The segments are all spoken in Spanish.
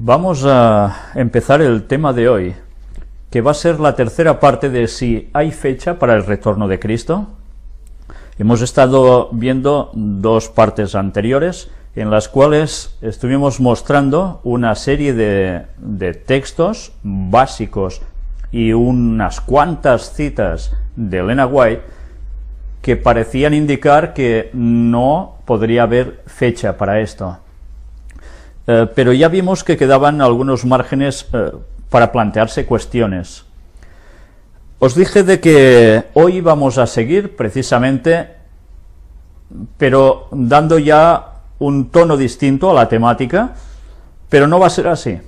Vamos a empezar el tema de hoy, que va a ser la tercera parte de si hay fecha para el retorno de Cristo. Hemos estado viendo dos partes anteriores en las cuales estuvimos mostrando una serie de, textos básicos y unas cuantas citas de Elena White que parecían indicar que no podría haber fecha para esto. Eh, pero ya vimos que quedaban algunos márgenes eh, para plantearse cuestiones. Os dije de que hoy vamos a seguir precisamente, pero dando ya un tono distinto a la temática, pero no va a ser así.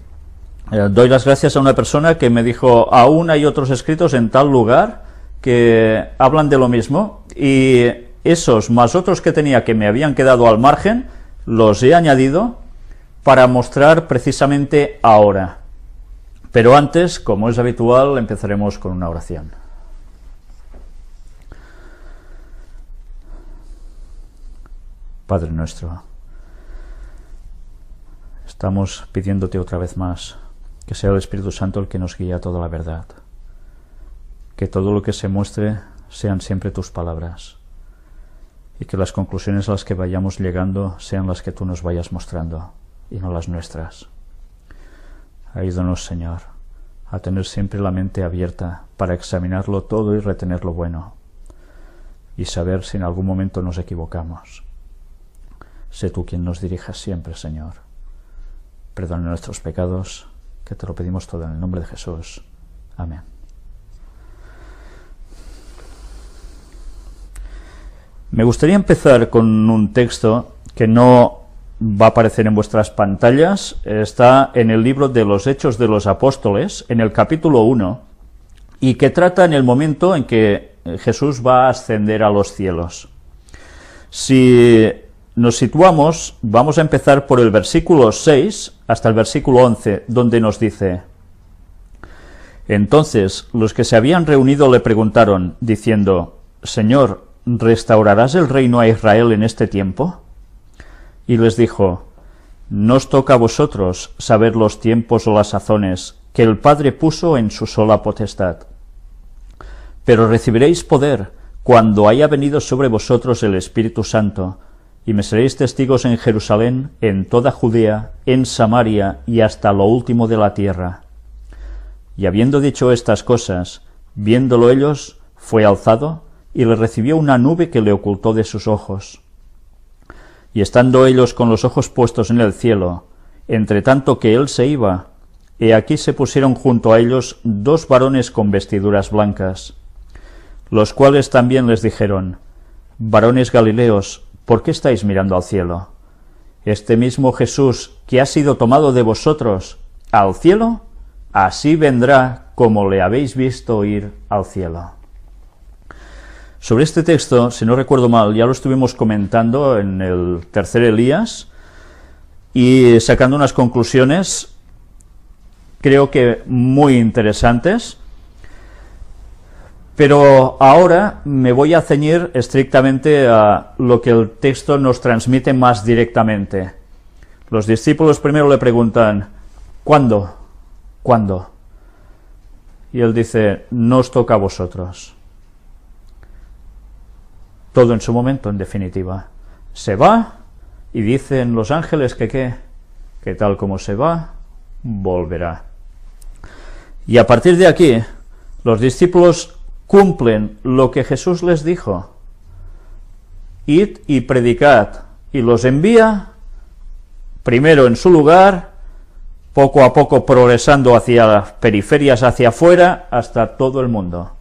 Eh, doy las gracias a una persona que me dijo, aún hay otros escritos en tal lugar que hablan de lo mismo y esos más otros que tenía que me habían quedado al margen, los he añadido para mostrar precisamente ahora. Pero antes, como es habitual, empezaremos con una oración. Padre nuestro, estamos pidiéndote otra vez más que sea el Espíritu Santo el que nos guíe a toda la verdad, que todo lo que se muestre sean siempre tus palabras y que las conclusiones a las que vayamos llegando sean las que tú nos vayas mostrando y no las nuestras. Ayúdanos, Señor, a tener siempre la mente abierta para examinarlo todo y retener lo bueno, y saber si en algún momento nos equivocamos. Sé tú quien nos dirija siempre, Señor. Perdona nuestros pecados, que te lo pedimos todo en el nombre de Jesús. Amén. Me gustaría empezar con un texto que no va a aparecer en vuestras pantallas, está en el libro de los Hechos de los Apóstoles, en el capítulo 1, y que trata en el momento en que eh, Jesús va a ascender a los cielos. Si nos situamos, vamos a empezar por el versículo 6 hasta el versículo 11, donde nos dice, Entonces los que se habían reunido le preguntaron, diciendo, Señor, ¿restaurarás el reino a Israel en este tiempo? y les dijo, No os toca a vosotros saber los tiempos o las sazones que el Padre puso en su sola potestad. Pero recibiréis poder cuando haya venido sobre vosotros el Espíritu Santo, y me seréis testigos en Jerusalén, en toda Judea, en Samaria y hasta lo último de la tierra. Y habiendo dicho estas cosas, viéndolo ellos, fue alzado, y le recibió una nube que le ocultó de sus ojos y estando ellos con los ojos puestos en el cielo, entre tanto que él se iba, he aquí se pusieron junto a ellos dos varones con vestiduras blancas, los cuales también les dijeron, Varones Galileos, ¿por qué estáis mirando al cielo? Este mismo Jesús que ha sido tomado de vosotros al cielo, así vendrá como le habéis visto ir al cielo. Sobre este texto, si no recuerdo mal, ya lo estuvimos comentando en el tercer Elías y sacando unas conclusiones, creo que muy interesantes, pero ahora me voy a ceñir estrictamente a lo que el texto nos transmite más directamente. Los discípulos primero le preguntan, ¿cuándo? ¿Cuándo? Y él dice, no os toca a vosotros todo en su momento, en definitiva. Se va y dicen los ángeles que qué, que tal como se va, volverá. Y a partir de aquí, los discípulos cumplen lo que Jesús les dijo. Id y predicad. Y los envía, primero en su lugar, poco a poco progresando hacia las periferias, hacia afuera, hasta todo el mundo.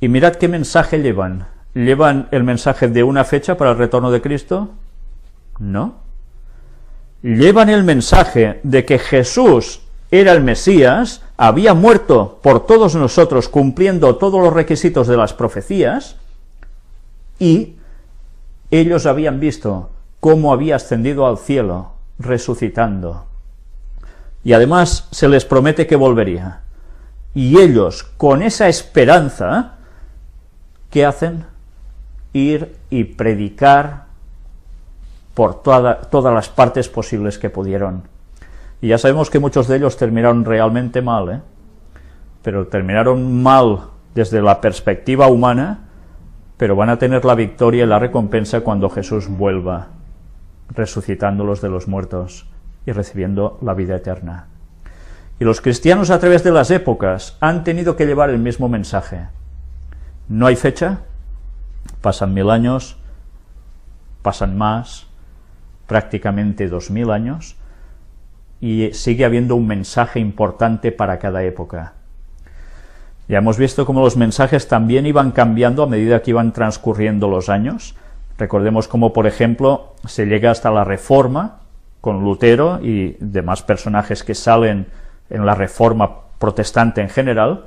Y mirad qué mensaje llevan. ¿Llevan el mensaje de una fecha para el retorno de Cristo? No. Llevan el mensaje de que Jesús era el Mesías, había muerto por todos nosotros cumpliendo todos los requisitos de las profecías, y ellos habían visto cómo había ascendido al cielo, resucitando. Y además se les promete que volvería. Y ellos, con esa esperanza, ¿qué hacen? Ir y predicar por todas las partes posibles que pudieron. Y ya sabemos que muchos de ellos terminaron realmente mal, ¿eh? pero terminaron mal desde la perspectiva humana, pero van a tener la victoria y la recompensa cuando Jesús vuelva, resucitándolos de los muertos y recibiendo la vida eterna. Y los cristianos a través de las épocas han tenido que llevar el mismo mensaje. No hay fecha, pasan mil años, pasan más, prácticamente dos mil años, y sigue habiendo un mensaje importante para cada época. Ya hemos visto cómo los mensajes también iban cambiando a medida que iban transcurriendo los años. Recordemos cómo, por ejemplo, se llega hasta la Reforma con Lutero y demás personajes que salen en la Reforma protestante en general,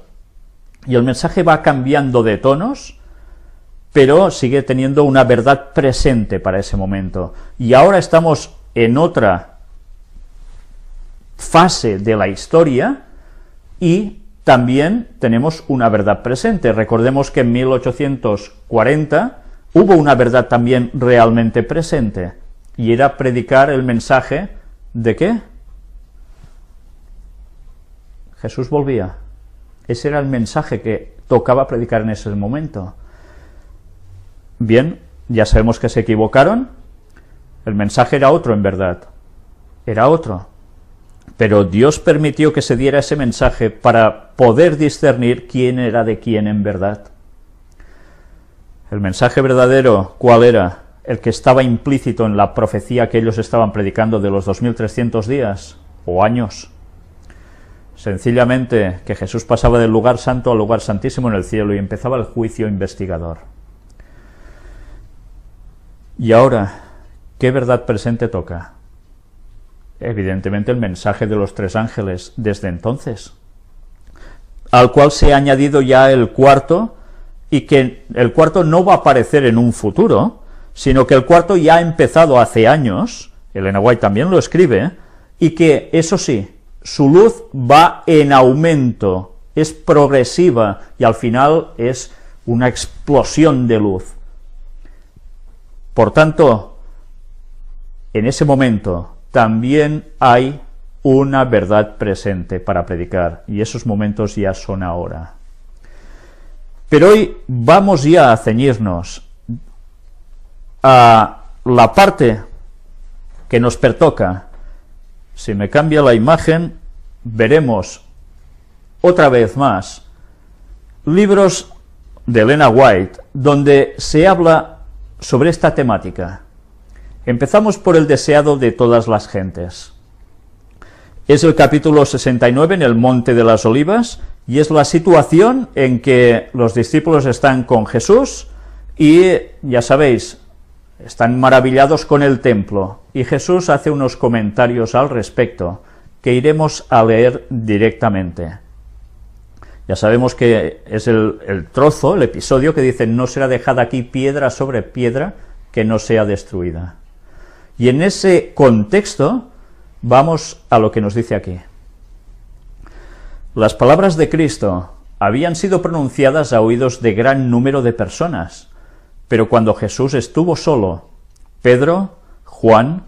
y el mensaje va cambiando de tonos, pero sigue teniendo una verdad presente para ese momento. Y ahora estamos en otra fase de la historia y también tenemos una verdad presente. Recordemos que en 1840 hubo una verdad también realmente presente y era predicar el mensaje de que Jesús volvía. Ese era el mensaje que tocaba predicar en ese momento. Bien, ya sabemos que se equivocaron. El mensaje era otro, en verdad. Era otro. Pero Dios permitió que se diera ese mensaje para poder discernir quién era de quién en verdad. El mensaje verdadero, ¿cuál era? El que estaba implícito en la profecía que ellos estaban predicando de los 2300 días o años. Sencillamente que Jesús pasaba del lugar santo al lugar santísimo en el cielo y empezaba el juicio investigador. Y ahora, ¿qué verdad presente toca? Evidentemente el mensaje de los tres ángeles desde entonces, al cual se ha añadido ya el cuarto, y que el cuarto no va a aparecer en un futuro, sino que el cuarto ya ha empezado hace años, Elena White también lo escribe, y que, eso sí, su luz va en aumento, es progresiva y al final es una explosión de luz. Por tanto, en ese momento también hay una verdad presente para predicar y esos momentos ya son ahora. Pero hoy vamos ya a ceñirnos a la parte que nos pertoca si me cambia la imagen, veremos otra vez más libros de Elena White, donde se habla sobre esta temática. Empezamos por el deseado de todas las gentes. Es el capítulo 69 en el Monte de las Olivas y es la situación en que los discípulos están con Jesús y, ya sabéis, están maravillados con el templo y Jesús hace unos comentarios al respecto que iremos a leer directamente. Ya sabemos que es el, trozo, el episodio que dice no será dejada aquí piedra sobre piedra que no sea destruida. Y en ese contexto vamos a lo que nos dice aquí. Las palabras de Cristo habían sido pronunciadas a oídos de gran número de personas pero cuando Jesús estuvo solo, Pedro, Juan,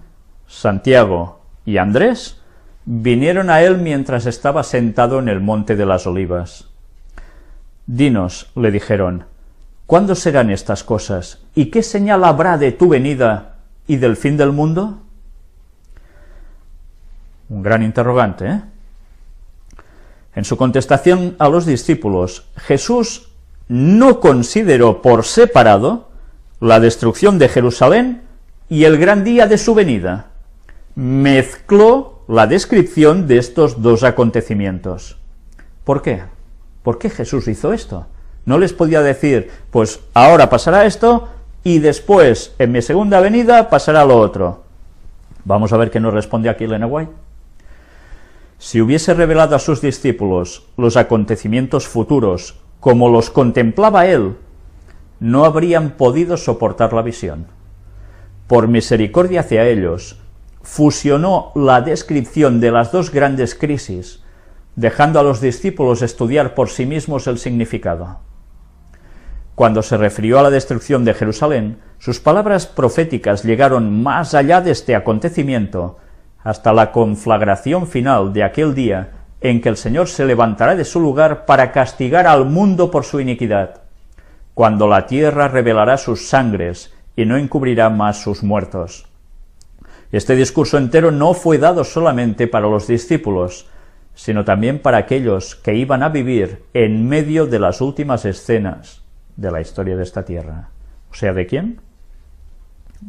Santiago y Andrés vinieron a él mientras estaba sentado en el monte de las olivas. Dinos, le dijeron, ¿cuándo serán estas cosas? ¿Y qué señal habrá de tu venida y del fin del mundo? Un gran interrogante, ¿eh? En su contestación a los discípulos, Jesús no consideró por separado la destrucción de Jerusalén y el gran día de su venida. Mezcló la descripción de estos dos acontecimientos. ¿Por qué? ¿Por qué Jesús hizo esto? No les podía decir, pues ahora pasará esto y después, en mi segunda venida, pasará lo otro. Vamos a ver qué nos responde aquí el Si hubiese revelado a sus discípulos los acontecimientos futuros como los contemplaba él no habrían podido soportar la visión. Por misericordia hacia ellos, fusionó la descripción de las dos grandes crisis, dejando a los discípulos estudiar por sí mismos el significado. Cuando se refirió a la destrucción de Jerusalén, sus palabras proféticas llegaron más allá de este acontecimiento, hasta la conflagración final de aquel día en que el Señor se levantará de su lugar para castigar al mundo por su iniquidad cuando la tierra revelará sus sangres y no encubrirá más sus muertos. Este discurso entero no fue dado solamente para los discípulos, sino también para aquellos que iban a vivir en medio de las últimas escenas de la historia de esta tierra. O sea, ¿de quién?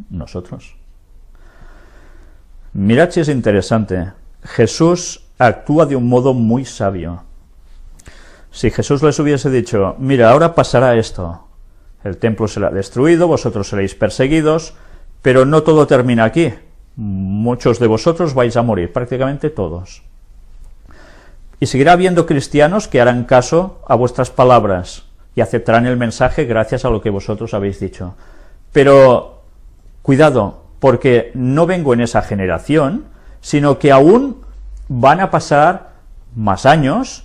Nosotros. Mirad si es interesante. Jesús actúa de un modo muy sabio. Si Jesús les hubiese dicho, mira, ahora pasará esto, el templo será destruido, vosotros seréis perseguidos, pero no todo termina aquí. Muchos de vosotros vais a morir, prácticamente todos. Y seguirá habiendo cristianos que harán caso a vuestras palabras y aceptarán el mensaje gracias a lo que vosotros habéis dicho. Pero cuidado, porque no vengo en esa generación, sino que aún van a pasar más años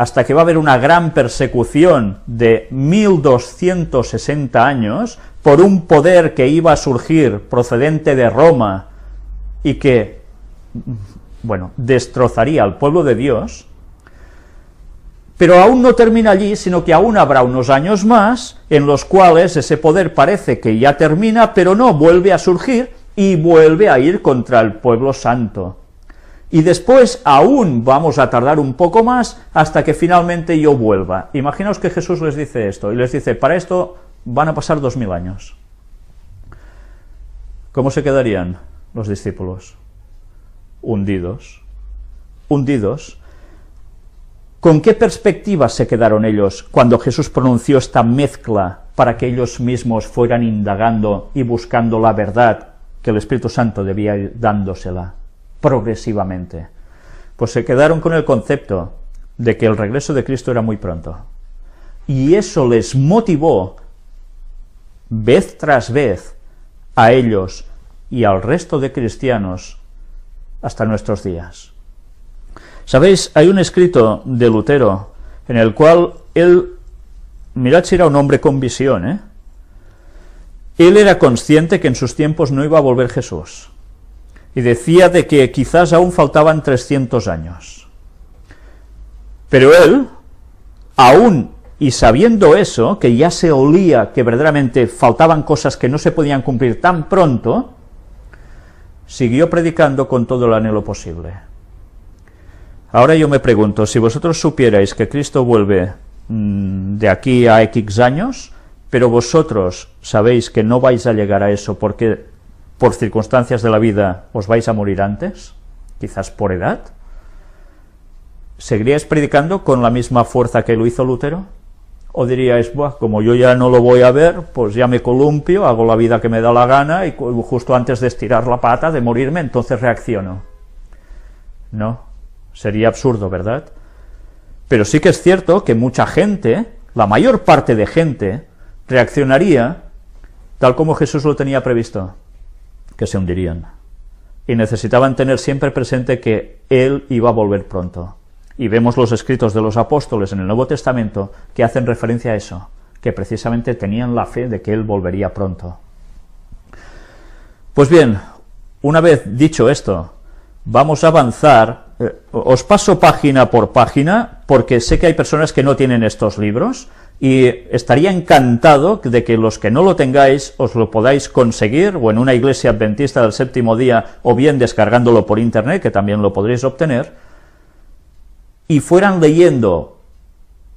hasta que va a haber una gran persecución de 1260 años por un poder que iba a surgir procedente de Roma y que, bueno, destrozaría al pueblo de Dios, pero aún no termina allí, sino que aún habrá unos años más en los cuales ese poder parece que ya termina, pero no, vuelve a surgir y vuelve a ir contra el pueblo santo y después aún vamos a tardar un poco más hasta que finalmente yo vuelva. Imaginaos que Jesús les dice esto y les dice, para esto van a pasar dos mil años. ¿Cómo se quedarían los discípulos? Hundidos. Hundidos. ¿Con qué perspectiva se quedaron ellos cuando Jesús pronunció esta mezcla para que ellos mismos fueran indagando y buscando la verdad que el Espíritu Santo debía ir dándosela? progresivamente. Pues se quedaron con el concepto de que el regreso de Cristo era muy pronto. Y eso les motivó vez tras vez a ellos y al resto de cristianos hasta nuestros días. Sabéis, hay un escrito de Lutero en el cual él, mirad si era un hombre con visión, ¿eh? Él era consciente que en sus tiempos no iba a volver Jesús y decía de que quizás aún faltaban 300 años. Pero él, aún y sabiendo eso, que ya se olía que verdaderamente faltaban cosas que no se podían cumplir tan pronto, siguió predicando con todo el anhelo posible. Ahora yo me pregunto, si vosotros supierais que Cristo vuelve mm, de aquí a X años, pero vosotros sabéis que no vais a llegar a eso porque por circunstancias de la vida os vais a morir antes, quizás por edad, ¿seguiríais predicando con la misma fuerza que lo hizo Lutero? ¿O diríais, Buah, como yo ya no lo voy a ver, pues ya me columpio, hago la vida que me da la gana y justo antes de estirar la pata, de morirme, entonces reacciono? No, sería absurdo, ¿verdad? Pero sí que es cierto que mucha gente, la mayor parte de gente, reaccionaría tal como Jesús lo tenía previsto que se hundirían. Y necesitaban tener siempre presente que Él iba a volver pronto. Y vemos los escritos de los apóstoles en el Nuevo Testamento que hacen referencia a eso, que precisamente tenían la fe de que Él volvería pronto. Pues bien, una vez dicho esto, vamos a avanzar. Eh, os paso página por página porque sé que hay personas que no tienen estos libros, y estaría encantado de que los que no lo tengáis os lo podáis conseguir o en una iglesia adventista del séptimo día o bien descargándolo por internet, que también lo podréis obtener, y fueran leyendo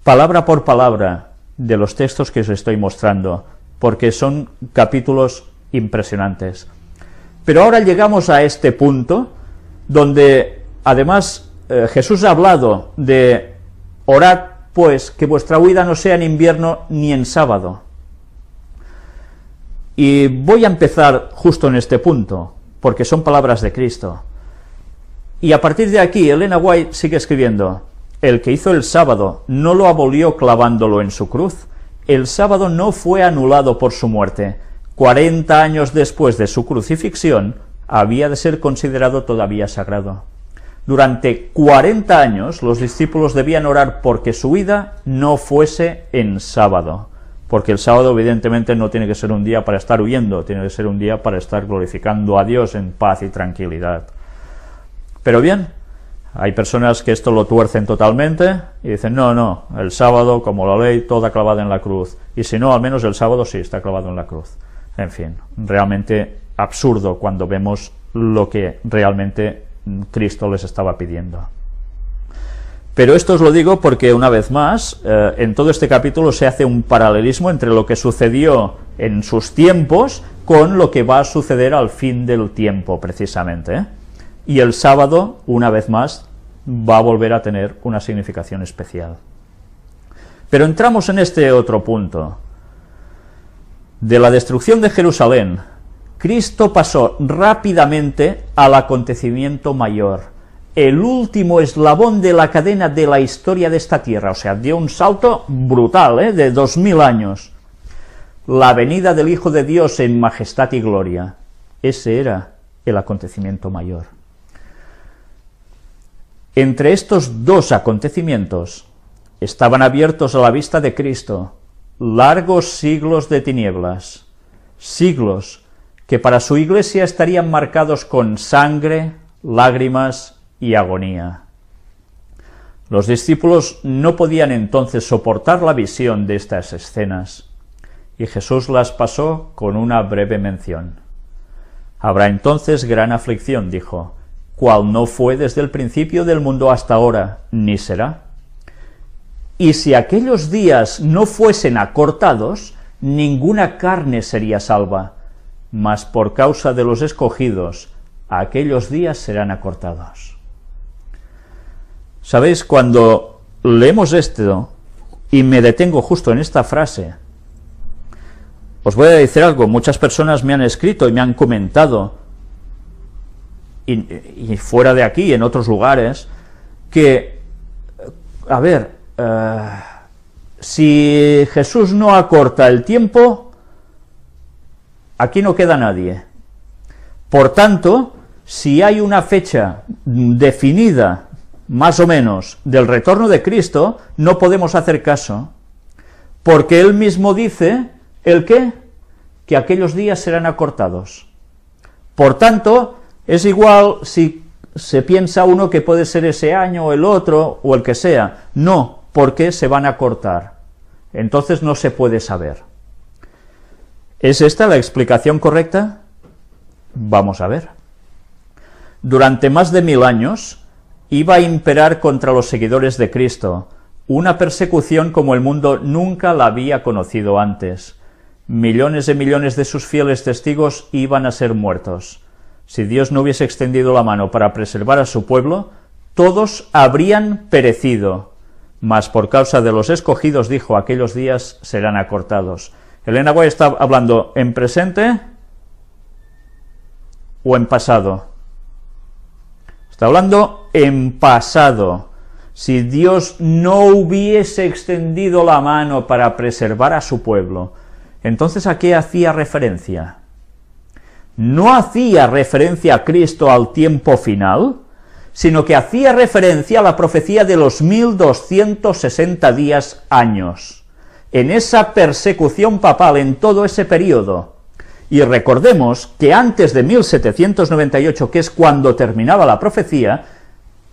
palabra por palabra de los textos que os estoy mostrando, porque son capítulos impresionantes. Pero ahora llegamos a este punto donde además eh, Jesús ha hablado de orar pues que vuestra huida no sea en invierno ni en sábado. Y voy a empezar justo en este punto, porque son palabras de Cristo. Y a partir de aquí, Elena White sigue escribiendo, el que hizo el sábado no lo abolió clavándolo en su cruz, el sábado no fue anulado por su muerte, cuarenta años después de su crucifixión había de ser considerado todavía sagrado. Durante 40 años los discípulos debían orar porque su vida no fuese en sábado, porque el sábado evidentemente no tiene que ser un día para estar huyendo, tiene que ser un día para estar glorificando a Dios en paz y tranquilidad. Pero bien, hay personas que esto lo tuercen totalmente y dicen, no, no, el sábado, como la ley, toda clavada en la cruz. Y si no, al menos el sábado sí está clavado en la cruz. En fin, realmente absurdo cuando vemos lo que realmente Cristo les estaba pidiendo. Pero esto os lo digo porque, una vez más, eh, en todo este capítulo se hace un paralelismo entre lo que sucedió en sus tiempos con lo que va a suceder al fin del tiempo, precisamente. ¿eh? Y el sábado, una vez más, va a volver a tener una significación especial. Pero entramos en este otro punto. De la destrucción de Jerusalén Cristo pasó rápidamente al acontecimiento mayor, el último eslabón de la cadena de la historia de esta tierra, o sea, dio un salto brutal, ¿eh? de dos mil años. La venida del Hijo de Dios en majestad y gloria, ese era el acontecimiento mayor. Entre estos dos acontecimientos estaban abiertos a la vista de Cristo largos siglos de tinieblas, siglos que para su iglesia estarían marcados con sangre, lágrimas y agonía. Los discípulos no podían entonces soportar la visión de estas escenas, y Jesús las pasó con una breve mención. Habrá entonces gran aflicción, dijo, cual no fue desde el principio del mundo hasta ahora, ni será. Y si aquellos días no fuesen acortados, ninguna carne sería salva mas por causa de los escogidos, aquellos días serán acortados. Sabéis, cuando leemos esto, y me detengo justo en esta frase, os voy a decir algo, muchas personas me han escrito y me han comentado, y, fuera de aquí, en otros lugares, que, a ver, eh, si Jesús no acorta el tiempo, aquí no queda nadie. Por tanto, si hay una fecha definida, más o menos, del retorno de Cristo, no podemos hacer caso, porque él mismo dice, ¿el qué? Que aquellos días serán acortados. Por tanto, es igual si se piensa uno que puede ser ese año o el otro o el que sea. No, porque se van a cortar. Entonces no se puede saber. ¿Es esta la explicación correcta? Vamos a ver. Durante más de mil años iba a imperar contra los seguidores de Cristo una persecución como el mundo nunca la había conocido antes. Millones y millones de sus fieles testigos iban a ser muertos. Si Dios no hubiese extendido la mano para preservar a su pueblo, todos habrían perecido. Mas por causa de los escogidos, dijo, aquellos días serán acortados. Elena White está hablando en presente o en pasado. Está hablando en pasado. Si Dios no hubiese extendido la mano para preservar a su pueblo, entonces ¿a qué hacía referencia? No hacía referencia a Cristo al tiempo final, sino que hacía referencia a la profecía de los 1260 días años en esa persecución papal en todo ese periodo. Y recordemos que antes de 1798, que es cuando terminaba la profecía,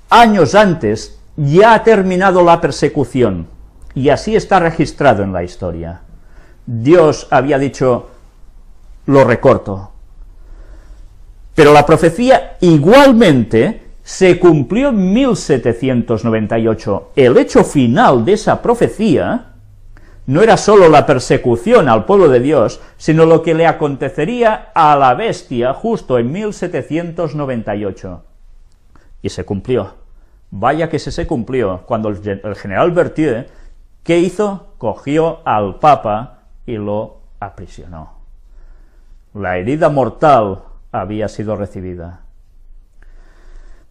años antes ya ha terminado la persecución. Y así está registrado en la historia. Dios había dicho, lo recorto. Pero la profecía igualmente se cumplió en 1798. El hecho final de esa profecía no era sólo la persecución al pueblo de Dios, sino lo que le acontecería a la bestia justo en 1798. Y se cumplió. Vaya que se se cumplió cuando el general Berthier, ¿qué hizo? Cogió al Papa y lo aprisionó. La herida mortal había sido recibida.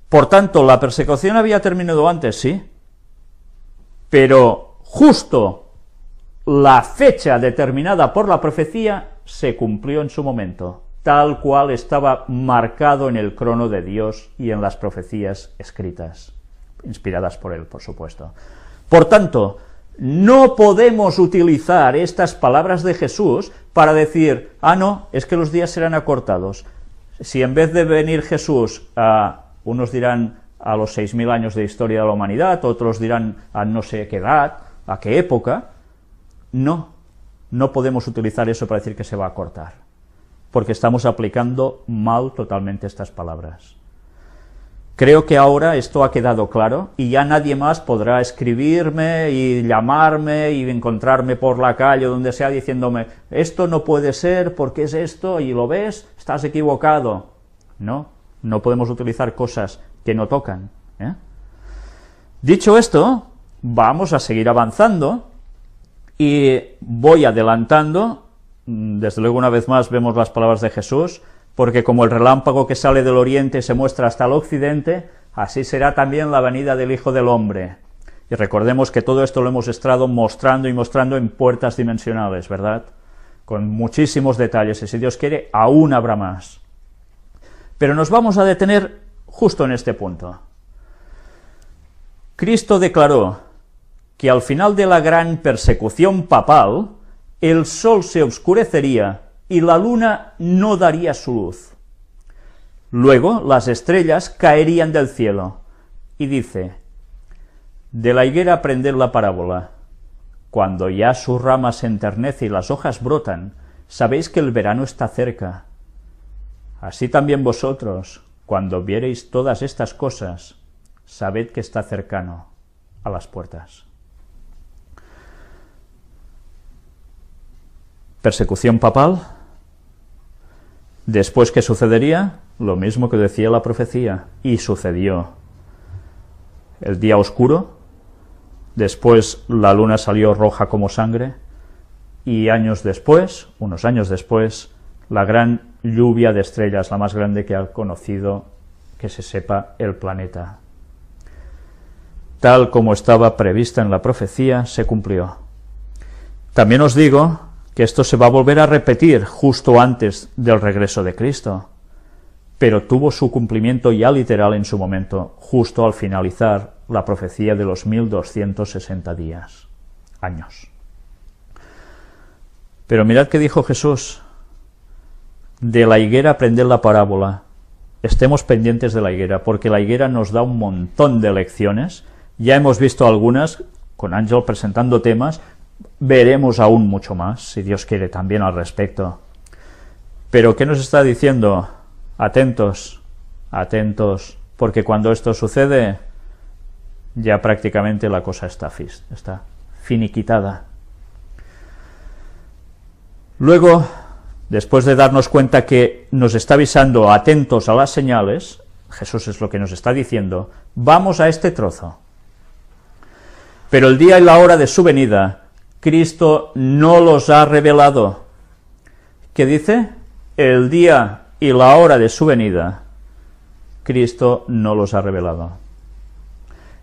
Por tanto, la persecución había terminado antes, sí, pero justo la fecha determinada por la profecía se cumplió en su momento, tal cual estaba marcado en el crono de Dios y en las profecías escritas, inspiradas por él, por supuesto. Por tanto, no podemos utilizar estas palabras de Jesús para decir, ah, no, es que los días serán acortados. Si en vez de venir Jesús, a, unos dirán a los 6.000 años de historia de la humanidad, otros dirán a no sé qué edad, a qué época, no, no podemos utilizar eso para decir que se va a cortar, porque estamos aplicando mal totalmente estas palabras. Creo que ahora esto ha quedado claro y ya nadie más podrá escribirme y llamarme y encontrarme por la calle o donde sea diciéndome esto no puede ser porque es esto y lo ves, estás equivocado. No, no podemos utilizar cosas que no tocan. ¿eh? Dicho esto, vamos a seguir avanzando y voy adelantando, desde luego una vez más vemos las palabras de Jesús, porque como el relámpago que sale del oriente se muestra hasta el occidente, así será también la venida del Hijo del Hombre. Y recordemos que todo esto lo hemos estado mostrando y mostrando en puertas dimensionales, ¿verdad? Con muchísimos detalles, y si Dios quiere, aún habrá más. Pero nos vamos a detener justo en este punto. Cristo declaró, que al final de la gran persecución papal, el sol se oscurecería y la luna no daría su luz. Luego las estrellas caerían del cielo. Y dice, de la higuera aprender la parábola. Cuando ya sus rama se enternece y las hojas brotan, sabéis que el verano está cerca. Así también vosotros, cuando viereis todas estas cosas, sabed que está cercano a las puertas. persecución papal. Después, ¿qué sucedería? Lo mismo que decía la profecía, y sucedió. El día oscuro, después la luna salió roja como sangre, y años después, unos años después, la gran lluvia de estrellas, la más grande que ha conocido que se sepa el planeta. Tal como estaba prevista en la profecía, se cumplió. También os digo que esto se va a volver a repetir justo antes del regreso de Cristo, pero tuvo su cumplimiento ya literal en su momento, justo al finalizar la profecía de los 1260 días, años. Pero mirad que dijo Jesús, de la higuera aprender la parábola, estemos pendientes de la higuera, porque la higuera nos da un montón de lecciones, ya hemos visto algunas con Ángel presentando temas veremos aún mucho más, si Dios quiere, también al respecto. Pero ¿qué nos está diciendo? Atentos, atentos, porque cuando esto sucede, ya prácticamente la cosa está, está finiquitada. Luego, después de darnos cuenta que nos está avisando atentos a las señales, Jesús es lo que nos está diciendo, vamos a este trozo. Pero el día y la hora de su venida Cristo no los ha revelado. ¿Qué dice? El día y la hora de su venida, Cristo no los ha revelado.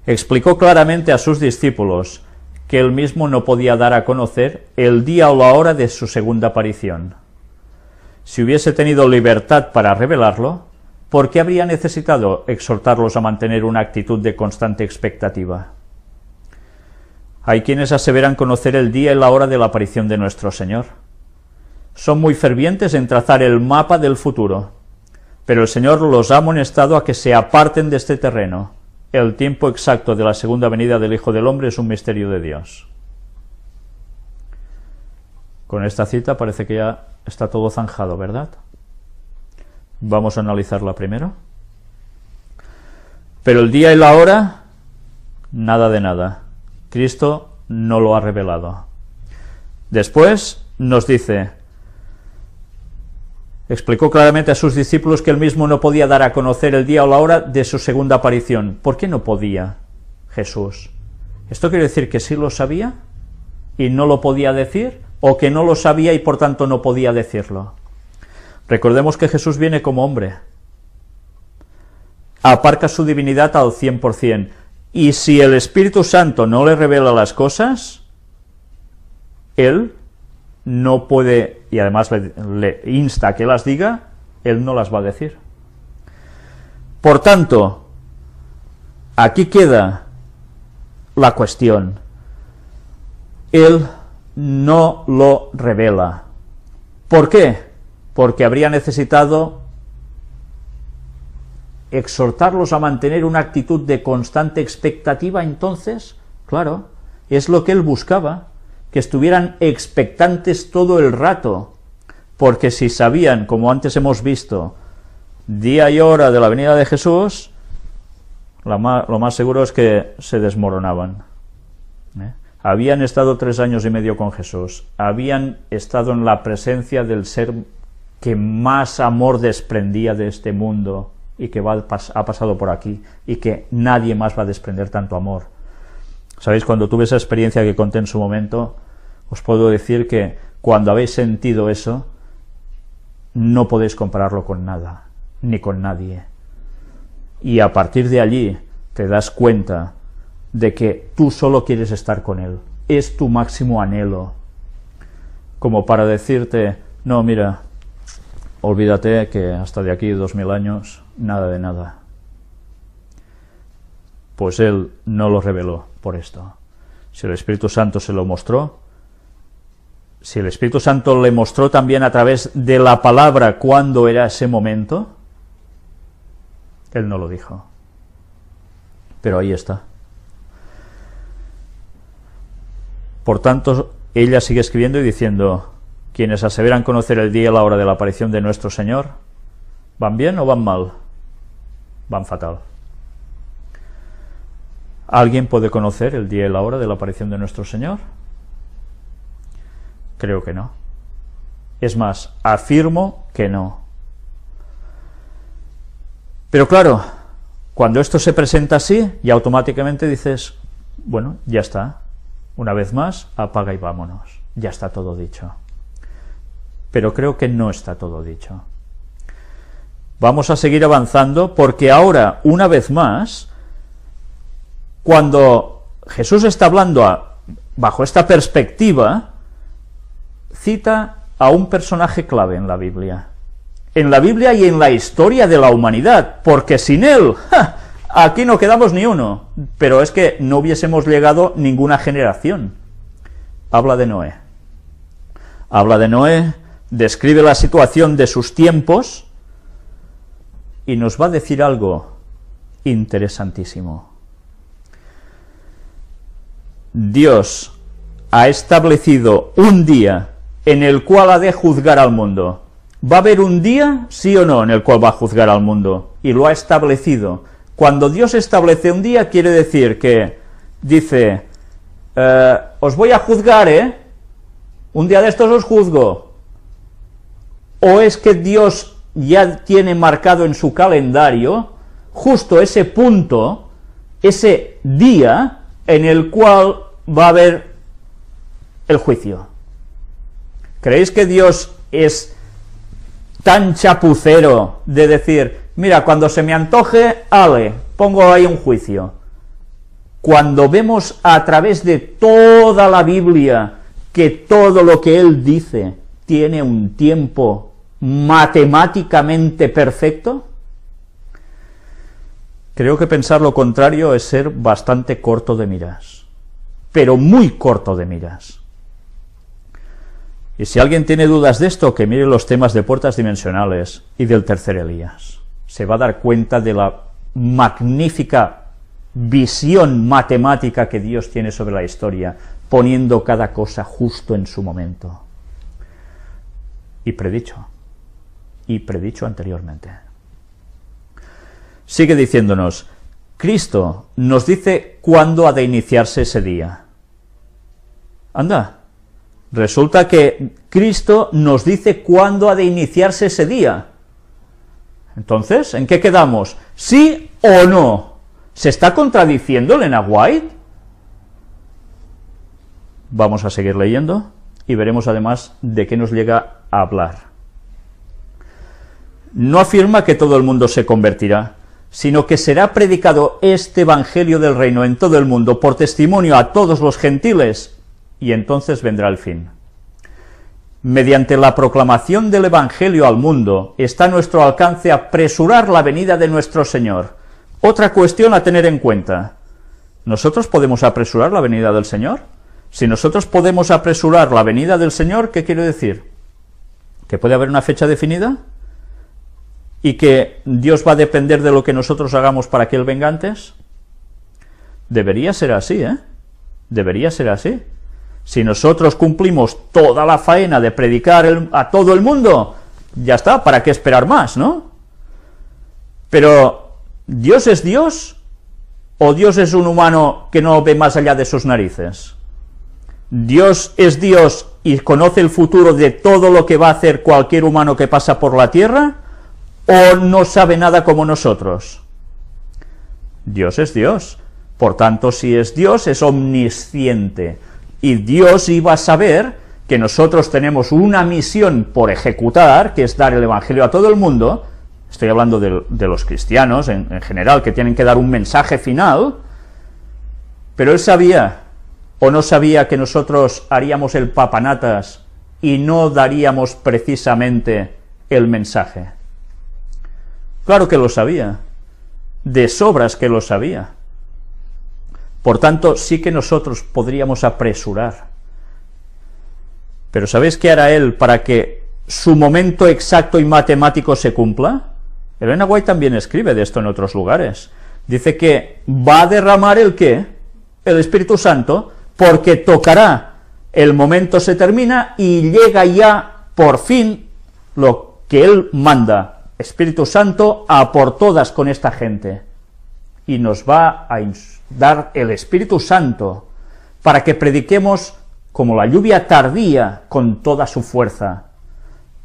Explicó claramente a sus discípulos que él mismo no podía dar a conocer el día o la hora de su segunda aparición. Si hubiese tenido libertad para revelarlo, ¿por qué habría necesitado exhortarlos a mantener una actitud de constante expectativa? Hay quienes aseveran conocer el día y la hora de la aparición de nuestro Señor. Son muy fervientes en trazar el mapa del futuro, pero el Señor los ha amonestado a que se aparten de este terreno. El tiempo exacto de la segunda venida del Hijo del Hombre es un misterio de Dios. Con esta cita parece que ya está todo zanjado, ¿verdad? Vamos a analizarla primero. Pero el día y la hora, nada de nada. Cristo no lo ha revelado. Después nos dice, explicó claramente a sus discípulos que él mismo no podía dar a conocer el día o la hora de su segunda aparición. ¿Por qué no podía Jesús? ¿Esto quiere decir que sí lo sabía y no lo podía decir? ¿O que no lo sabía y por tanto no podía decirlo? Recordemos que Jesús viene como hombre. Aparca su divinidad al cien y si el Espíritu Santo no le revela las cosas, él no puede, y además le, insta a que las diga, él no las va a decir. Por tanto, aquí queda la cuestión. Él no lo revela. ¿Por qué? Porque habría necesitado exhortarlos a mantener una actitud de constante expectativa, entonces, claro, es lo que él buscaba, que estuvieran expectantes todo el rato, porque si sabían, como antes hemos visto, día y hora de la venida de Jesús, lo más, seguro es que se desmoronaban. ¿eh? Habían estado tres años y medio con Jesús, habían estado en la presencia del ser que más amor desprendía de este mundo, y que ha pasado por aquí y que nadie más va a desprender tanto amor. Sabéis, cuando tuve esa experiencia que conté en su momento, os puedo decir que cuando habéis sentido eso, no podéis compararlo con nada, ni con nadie. Y a partir de allí te das cuenta de que tú solo quieres estar con Él. Es tu máximo anhelo. Como para decirte, no, mira, olvídate que hasta de aquí dos mil años nada de nada. Pues él no lo reveló por esto. Si el Espíritu Santo se lo mostró, si el Espíritu Santo le mostró también a través de la palabra cuándo era ese momento, él no lo dijo. Pero ahí está. Por tanto, ella sigue escribiendo y diciendo, quienes aseveran conocer el día y la hora de la aparición de nuestro Señor, ¿van bien o van mal? van fatal. ¿Alguien puede conocer el día y la hora de la aparición de nuestro Señor? Creo que no. Es más, afirmo que no. Pero claro, cuando esto se presenta así, y automáticamente dices, bueno, ya está. Una vez más, apaga y vámonos. Ya está todo dicho. Pero creo que no está todo dicho. Vamos a seguir avanzando porque ahora, una vez más, cuando Jesús está hablando bajo esta perspectiva, cita a un personaje clave en la Biblia. En la Biblia y en la historia de la humanidad, porque sin él, aquí no quedamos ni uno. Pero es que no hubiésemos llegado ninguna generación. Habla de Noé. Habla de Noé, describe la situación de sus tiempos, y nos va a decir algo interesantísimo. Dios ha establecido un día en el cual ha de juzgar al mundo. ¿Va a haber un día, sí o no, en el cual va a juzgar al mundo? Y lo ha establecido. Cuando Dios establece un día, quiere decir que dice, eh, os voy a juzgar, ¿eh? Un día de estos os juzgo. ¿O es que Dios ya tiene marcado en su calendario justo ese punto, ese día en el cual va a haber el juicio. ¿Creéis que Dios es tan chapucero de decir, mira, cuando se me antoje, ale, pongo ahí un juicio? Cuando vemos a través de toda la Biblia que todo lo que Él dice tiene un tiempo matemáticamente perfecto? Creo que pensar lo contrario es ser bastante corto de miras, pero muy corto de miras. Y si alguien tiene dudas de esto, que mire los temas de puertas dimensionales y del tercer Elías. Se va a dar cuenta de la magnífica visión matemática que Dios tiene sobre la historia, poniendo cada cosa justo en su momento. Y predicho y predicho anteriormente. Sigue diciéndonos, Cristo nos dice cuándo ha de iniciarse ese día. Anda, resulta que Cristo nos dice cuándo ha de iniciarse ese día. Entonces, ¿en qué quedamos? ¿Sí o no? ¿Se está contradiciendo Lena White? Vamos a seguir leyendo y veremos además de qué nos llega a hablar no afirma que todo el mundo se convertirá, sino que será predicado este Evangelio del Reino en todo el mundo por testimonio a todos los gentiles, y entonces vendrá el fin. Mediante la proclamación del Evangelio al mundo está a nuestro alcance apresurar la venida de nuestro Señor. Otra cuestión a tener en cuenta. ¿Nosotros podemos apresurar la venida del Señor? Si nosotros podemos apresurar la venida del Señor, ¿qué quiere decir? ¿Que puede haber una fecha definida? y que Dios va a depender de lo que nosotros hagamos para que Él venga antes? Debería ser así, ¿eh? Debería ser así. Si nosotros cumplimos toda la faena de predicar a todo el mundo, ya está, ¿para qué esperar más, no? Pero, ¿Dios es Dios? ¿O Dios es un humano que no ve más allá de sus narices? Dios es Dios y conoce el futuro de todo lo que va a hacer cualquier humano que pasa por la tierra, o no sabe nada como nosotros? Dios es Dios. Por tanto, si es Dios, es omnisciente. Y Dios iba a saber que nosotros tenemos una misión por ejecutar, que es dar el Evangelio a todo el mundo, estoy hablando de, los cristianos en general, que tienen que dar un mensaje final, pero él sabía o no sabía que nosotros haríamos el papanatas y no daríamos precisamente el mensaje. Claro que lo sabía, de sobras que lo sabía. Por tanto, sí que nosotros podríamos apresurar. Pero ¿sabéis qué hará él para que su momento exacto y matemático se cumpla? Elena White también escribe de esto en otros lugares. Dice que va a derramar el qué? El Espíritu Santo, porque tocará. El momento se termina y llega ya, por fin, lo que él manda, Espíritu Santo a por todas con esta gente. Y nos va a dar el Espíritu Santo para que prediquemos como la lluvia tardía con toda su fuerza.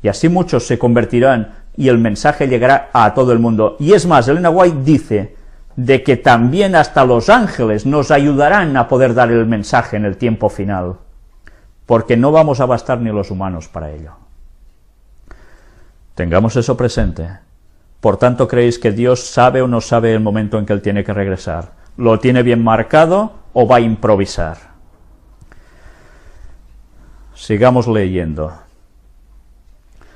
Y así muchos se convertirán y el mensaje llegará a todo el mundo. Y es más, Elena White dice de que también hasta los ángeles nos ayudarán a poder dar el mensaje en el tiempo final, porque no vamos a bastar ni los humanos para ello. Tengamos eso presente. Por tanto, creéis que Dios sabe o no sabe el momento en que Él tiene que regresar. ¿Lo tiene bien marcado o va a improvisar? Sigamos leyendo.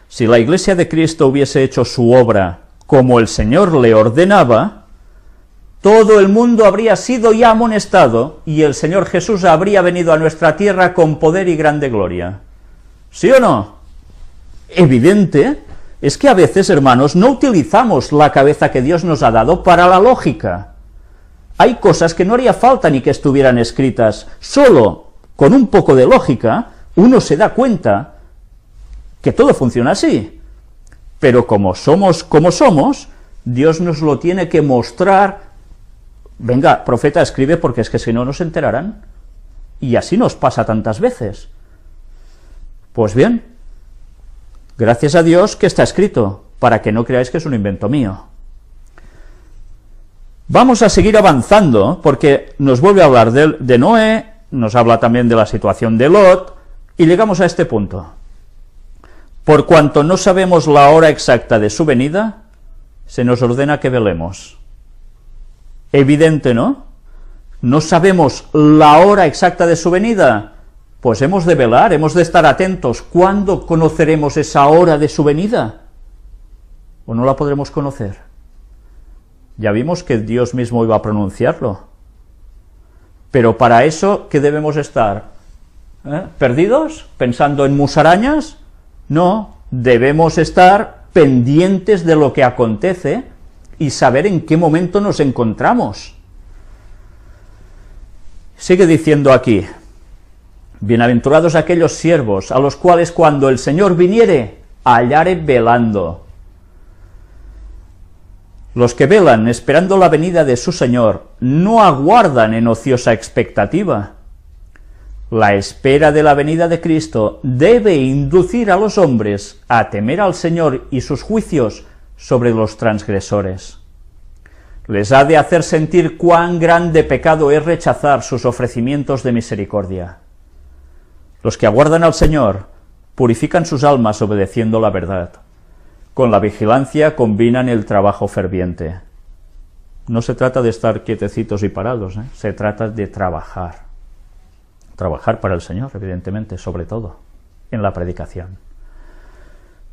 Si la Iglesia de Cristo hubiese hecho su obra como el Señor le ordenaba, todo el mundo habría sido ya amonestado y el Señor Jesús habría venido a nuestra tierra con poder y grande gloria. ¿Sí o no? Evidente es que a veces, hermanos, no utilizamos la cabeza que Dios nos ha dado para la lógica. Hay cosas que no haría falta ni que estuvieran escritas. Solo con un poco de lógica uno se da cuenta que todo funciona así. Pero como somos como somos, Dios nos lo tiene que mostrar. Venga, profeta, escribe porque es que si no, nos enterarán. Y así nos pasa tantas veces. Pues bien, Gracias a Dios que está escrito, para que no creáis que es un invento mío. Vamos a seguir avanzando, porque nos vuelve a hablar de, Noé, nos habla también de la situación de Lot, y llegamos a este punto. Por cuanto no sabemos la hora exacta de su venida, se nos ordena que velemos. Evidente, ¿no? No sabemos la hora exacta de su venida, pues hemos de velar, hemos de estar atentos. ¿Cuándo conoceremos esa hora de su venida? ¿O no la podremos conocer? Ya vimos que Dios mismo iba a pronunciarlo. Pero para eso, ¿qué debemos estar? ¿Eh? ¿Perdidos? ¿Pensando en musarañas? No, debemos estar pendientes de lo que acontece y saber en qué momento nos encontramos. Sigue diciendo aquí, Bienaventurados aquellos siervos, a los cuales cuando el Señor viniere, hallare velando. Los que velan esperando la venida de su Señor no aguardan en ociosa expectativa. La espera de la venida de Cristo debe inducir a los hombres a temer al Señor y sus juicios sobre los transgresores. Les ha de hacer sentir cuán grande pecado es rechazar sus ofrecimientos de misericordia. Los que aguardan al Señor purifican sus almas obedeciendo la verdad. Con la vigilancia combinan el trabajo ferviente. No se trata de estar quietecitos y parados, ¿eh? se trata de trabajar. Trabajar para el Señor, evidentemente, sobre todo, en la predicación.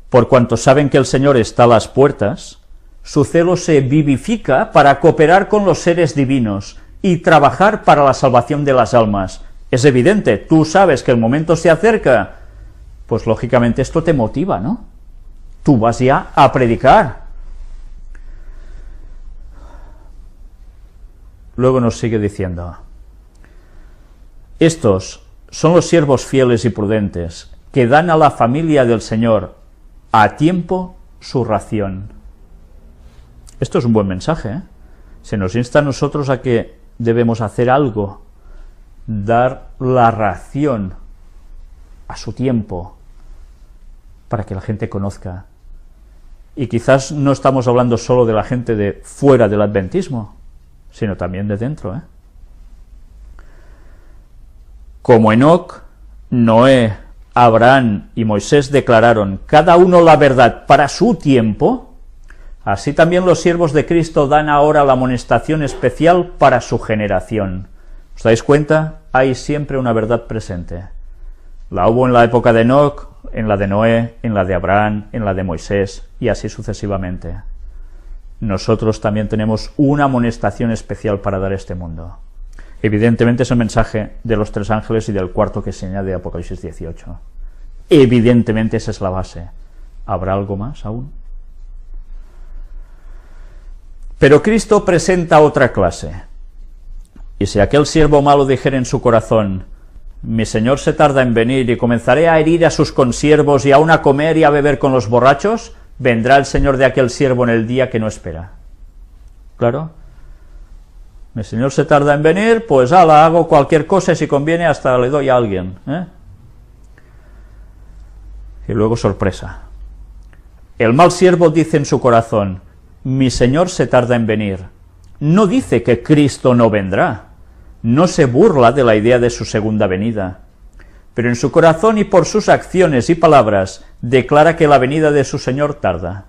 Por cuanto saben que el Señor está a las puertas, su celo se vivifica para cooperar con los seres divinos y trabajar para la salvación de las almas, es evidente, tú sabes que el momento se acerca, pues lógicamente esto te motiva, ¿no? Tú vas ya a predicar. Luego nos sigue diciendo, estos son los siervos fieles y prudentes que dan a la familia del Señor a tiempo su ración. Esto es un buen mensaje. ¿eh? Se nos insta a nosotros a que debemos hacer algo dar la ración a su tiempo para que la gente conozca. Y quizás no estamos hablando solo de la gente de fuera del adventismo, sino también de dentro. ¿eh? Como Enoch, Noé, Abraham y Moisés declararon cada uno la verdad para su tiempo, así también los siervos de Cristo dan ahora la amonestación especial para su generación. ¿Os dais cuenta? Hay siempre una verdad presente. La hubo en la época de Enoch, en la de Noé, en la de Abraham, en la de Moisés, y así sucesivamente. Nosotros también tenemos una amonestación especial para dar a este mundo. Evidentemente es el mensaje de los tres ángeles y del cuarto que se añade Apocalipsis 18. Evidentemente esa es la base. ¿Habrá algo más aún? Pero Cristo presenta otra clase, y si aquel siervo malo dijera en su corazón, mi señor se tarda en venir y comenzaré a herir a sus consiervos y aún a comer y a beber con los borrachos, vendrá el señor de aquel siervo en el día que no espera. Claro. Mi señor se tarda en venir, pues ala, hago cualquier cosa y si conviene hasta le doy a alguien. ¿eh? Y luego sorpresa. El mal siervo dice en su corazón, mi señor se tarda en venir. No dice que Cristo no vendrá no se burla de la idea de su segunda venida, pero en su corazón y por sus acciones y palabras declara que la venida de su Señor tarda.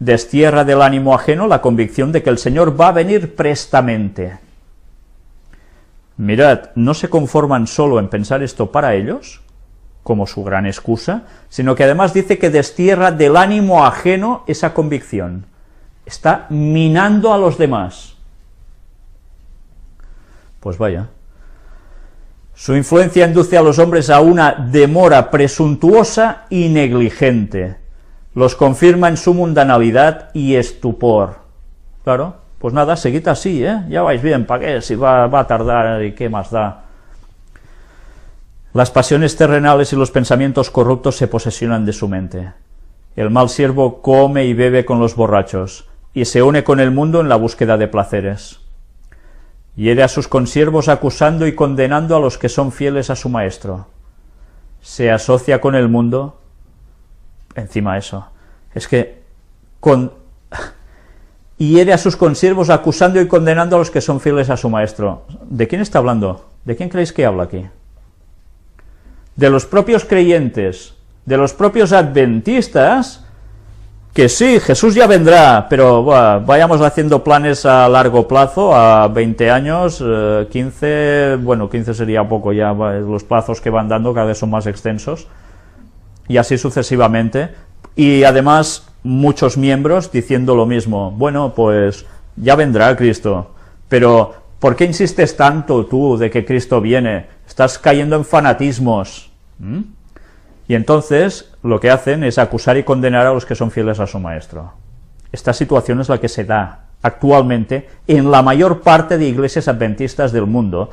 Destierra del ánimo ajeno la convicción de que el Señor va a venir prestamente. Mirad, no se conforman solo en pensar esto para ellos, como su gran excusa, sino que además dice que destierra del ánimo ajeno esa convicción. Está minando a los demás pues vaya. Su influencia induce a los hombres a una demora presuntuosa y negligente. Los confirma en su mundanalidad y estupor. Claro, pues nada, seguid así, ¿eh? Ya vais bien, ¿para qué? Si va, va a tardar y qué más da. Las pasiones terrenales y los pensamientos corruptos se posesionan de su mente. El mal siervo come y bebe con los borrachos, y se une con el mundo en la búsqueda de placeres hiere a sus consiervos acusando y condenando a los que son fieles a su maestro. Se asocia con el mundo. Encima eso. Es que con hiere a sus consiervos acusando y condenando a los que son fieles a su maestro. ¿De quién está hablando? ¿De quién creéis que habla aquí? De los propios creyentes, de los propios adventistas que sí, Jesús ya vendrá, pero vayamos haciendo planes a largo plazo, a 20 años, eh, quince, 15, bueno, 15 sería poco ya, eh, los plazos que van dando cada vez son más extensos, y así sucesivamente. Y además, muchos miembros diciendo lo mismo, bueno, pues ya vendrá Cristo, pero ¿por qué insistes tanto tú de que Cristo viene? Estás cayendo en fanatismos. ¿Mm? Y entonces lo que hacen es acusar y condenar a los que son fieles a su maestro. Esta situación es la que se da actualmente en la mayor parte de iglesias adventistas del mundo,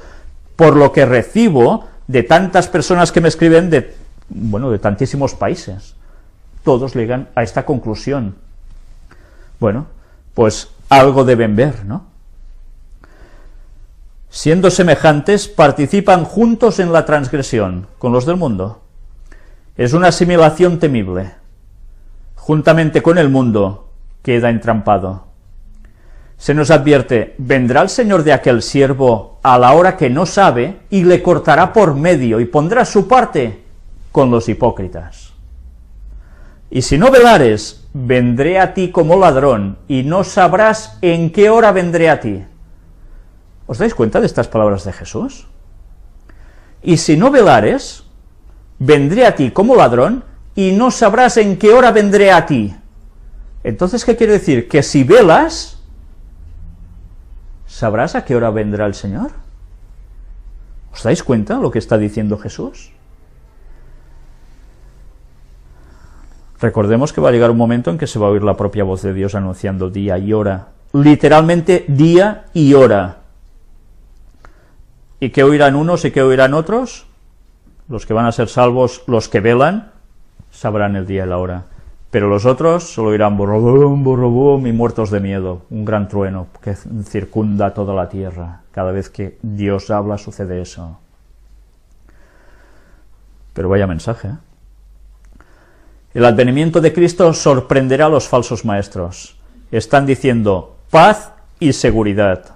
por lo que recibo de tantas personas que me escriben de, bueno, de tantísimos países. Todos llegan a esta conclusión. Bueno, pues algo deben ver, ¿no? Siendo semejantes, participan juntos en la transgresión con los del mundo es una asimilación temible. Juntamente con el mundo queda entrampado. Se nos advierte, vendrá el Señor de aquel siervo a la hora que no sabe y le cortará por medio y pondrá su parte con los hipócritas. Y si no velares, vendré a ti como ladrón, y no sabrás en qué hora vendré a ti. ¿Os dais cuenta de estas palabras de Jesús? Y si no velares, vendré a ti como ladrón y no sabrás en qué hora vendré a ti. Entonces, ¿qué quiere decir? Que si velas, ¿sabrás a qué hora vendrá el Señor? ¿Os dais cuenta lo que está diciendo Jesús? Recordemos que va a llegar un momento en que se va a oír la propia voz de Dios anunciando día y hora. Literalmente día y hora. ¿Y qué oirán unos y qué oirán otros? los que van a ser salvos, los que velan, sabrán el día y la hora. Pero los otros solo irán borrobum, borrobum y muertos de miedo. Un gran trueno que circunda toda la tierra. Cada vez que Dios habla sucede eso. Pero vaya mensaje. ¿eh? El advenimiento de Cristo sorprenderá a los falsos maestros. Están diciendo paz y seguridad.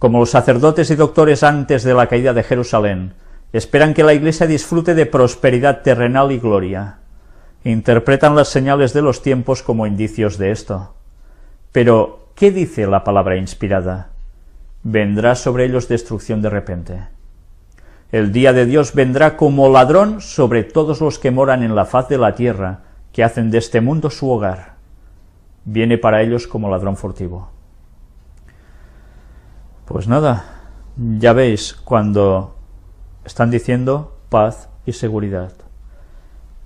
Como los sacerdotes y doctores antes de la caída de Jerusalén, Esperan que la Iglesia disfrute de prosperidad terrenal y gloria. Interpretan las señales de los tiempos como indicios de esto. Pero, ¿qué dice la palabra inspirada? Vendrá sobre ellos destrucción de repente. El día de Dios vendrá como ladrón sobre todos los que moran en la faz de la tierra, que hacen de este mundo su hogar. Viene para ellos como ladrón furtivo. Pues nada, ya veis, cuando están diciendo paz y seguridad.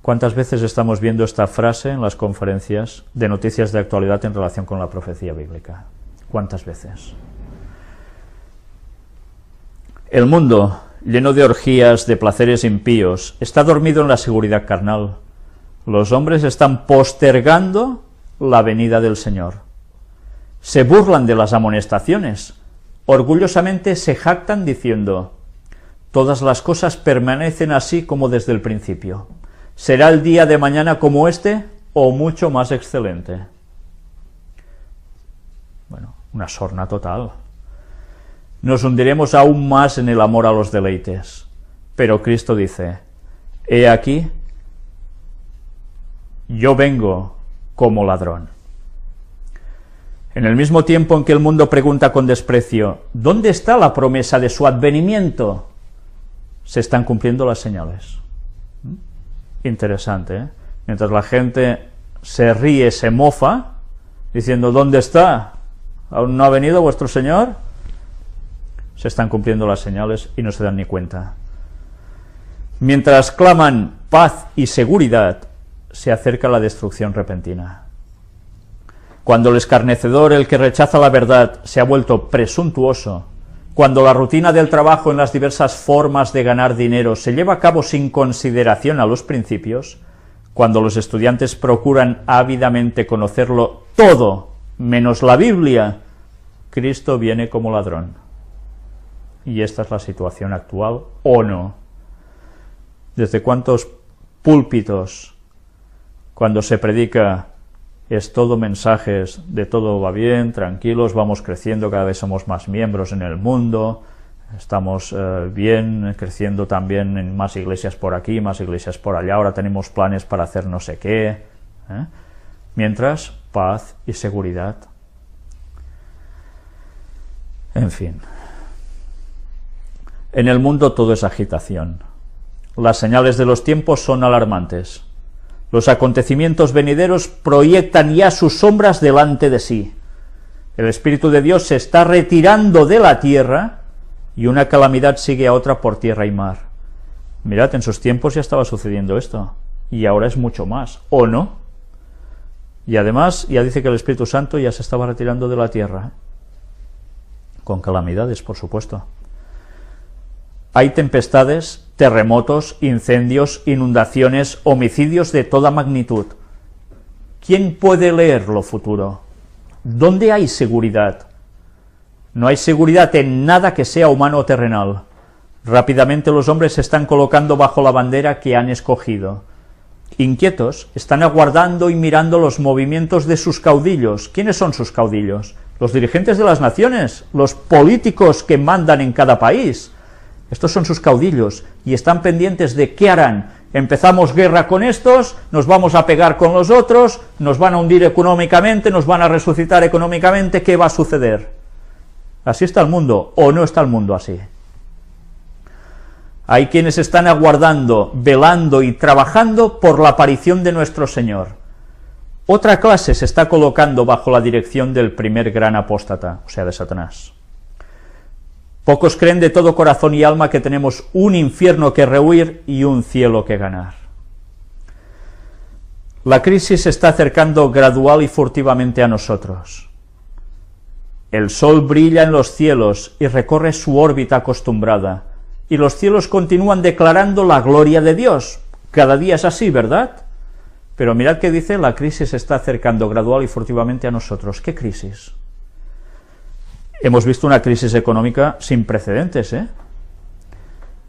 ¿Cuántas veces estamos viendo esta frase en las conferencias de noticias de actualidad en relación con la profecía bíblica? ¿Cuántas veces? El mundo, lleno de orgías, de placeres impíos, está dormido en la seguridad carnal. Los hombres están postergando la venida del Señor. Se burlan de las amonestaciones. Orgullosamente se jactan diciendo, Todas las cosas permanecen así como desde el principio. Será el día de mañana como este o mucho más excelente. Bueno, una sorna total. Nos hundiremos aún más en el amor a los deleites. Pero Cristo dice, he aquí, yo vengo como ladrón. En el mismo tiempo en que el mundo pregunta con desprecio, ¿dónde está la promesa de su advenimiento? se están cumpliendo las señales. ¿Mm? Interesante. ¿eh? Mientras la gente se ríe, se mofa, diciendo, ¿dónde está? ¿Aún no ha venido vuestro Señor? Se están cumpliendo las señales y no se dan ni cuenta. Mientras claman paz y seguridad, se acerca la destrucción repentina. Cuando el escarnecedor, el que rechaza la verdad, se ha vuelto presuntuoso, cuando la rutina del trabajo en las diversas formas de ganar dinero se lleva a cabo sin consideración a los principios, cuando los estudiantes procuran ávidamente conocerlo todo menos la Biblia, Cristo viene como ladrón. Y esta es la situación actual, ¿o no? ¿Desde cuántos púlpitos, cuando se predica es todo mensajes de todo va bien, tranquilos, vamos creciendo, cada vez somos más miembros en el mundo, estamos eh, bien, creciendo también en más iglesias por aquí, más iglesias por allá, ahora tenemos planes para hacer no sé qué. ¿eh? Mientras, paz y seguridad. En fin. En el mundo todo es agitación. Las señales de los tiempos son alarmantes. Los acontecimientos venideros proyectan ya sus sombras delante de sí. El Espíritu de Dios se está retirando de la tierra y una calamidad sigue a otra por tierra y mar. Mirad, en sus tiempos ya estaba sucediendo esto, y ahora es mucho más, ¿o no? Y además ya dice que el Espíritu Santo ya se estaba retirando de la tierra, con calamidades, por supuesto. Hay tempestades terremotos, incendios, inundaciones, homicidios de toda magnitud. ¿Quién puede leer lo futuro? ¿Dónde hay seguridad? No hay seguridad en nada que sea humano o terrenal. Rápidamente los hombres se están colocando bajo la bandera que han escogido. Inquietos, están aguardando y mirando los movimientos de sus caudillos. ¿Quiénes son sus caudillos? Los dirigentes de las naciones, los políticos que mandan en cada país, estos son sus caudillos y están pendientes de qué harán. Empezamos guerra con estos, nos vamos a pegar con los otros, nos van a hundir económicamente, nos van a resucitar económicamente, ¿qué va a suceder? Así está el mundo, o no está el mundo así. Hay quienes están aguardando, velando y trabajando por la aparición de nuestro Señor. Otra clase se está colocando bajo la dirección del primer gran apóstata, o sea, de Satanás. Pocos creen de todo corazón y alma que tenemos un infierno que rehuir y un cielo que ganar. La crisis se está acercando gradual y furtivamente a nosotros. El sol brilla en los cielos y recorre su órbita acostumbrada, y los cielos continúan declarando la gloria de Dios. Cada día es así, ¿verdad? Pero mirad que dice, la crisis se está acercando gradual y furtivamente a nosotros. ¿Qué crisis? hemos visto una crisis económica sin precedentes, ¿eh?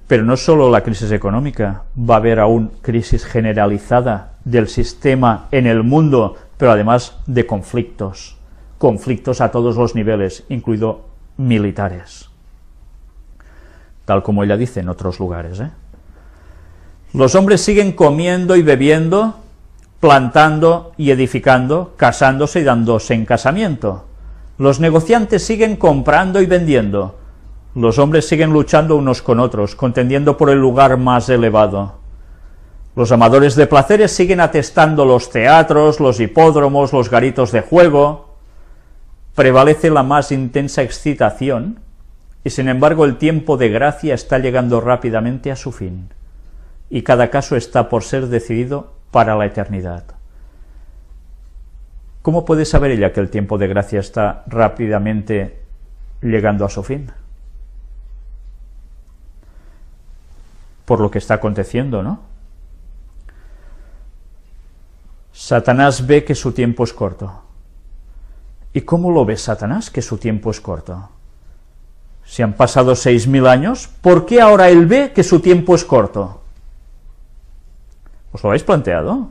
Pero no solo la crisis económica, va a haber aún crisis generalizada del sistema en el mundo, pero además de conflictos, conflictos a todos los niveles, incluido militares, tal como ella dice en otros lugares. ¿eh? Los hombres siguen comiendo y bebiendo, plantando y edificando, casándose y dándose en casamiento. Los negociantes siguen comprando y vendiendo. Los hombres siguen luchando unos con otros, contendiendo por el lugar más elevado. Los amadores de placeres siguen atestando los teatros, los hipódromos, los garitos de juego. Prevalece la más intensa excitación, y sin embargo el tiempo de gracia está llegando rápidamente a su fin, y cada caso está por ser decidido para la eternidad. ¿Cómo puede saber ella que el tiempo de gracia está rápidamente llegando a su fin? Por lo que está aconteciendo, ¿no? Satanás ve que su tiempo es corto. ¿Y cómo lo ve Satanás que su tiempo es corto? Si han pasado seis mil años, ¿por qué ahora él ve que su tiempo es corto? ¿Os lo habéis planteado?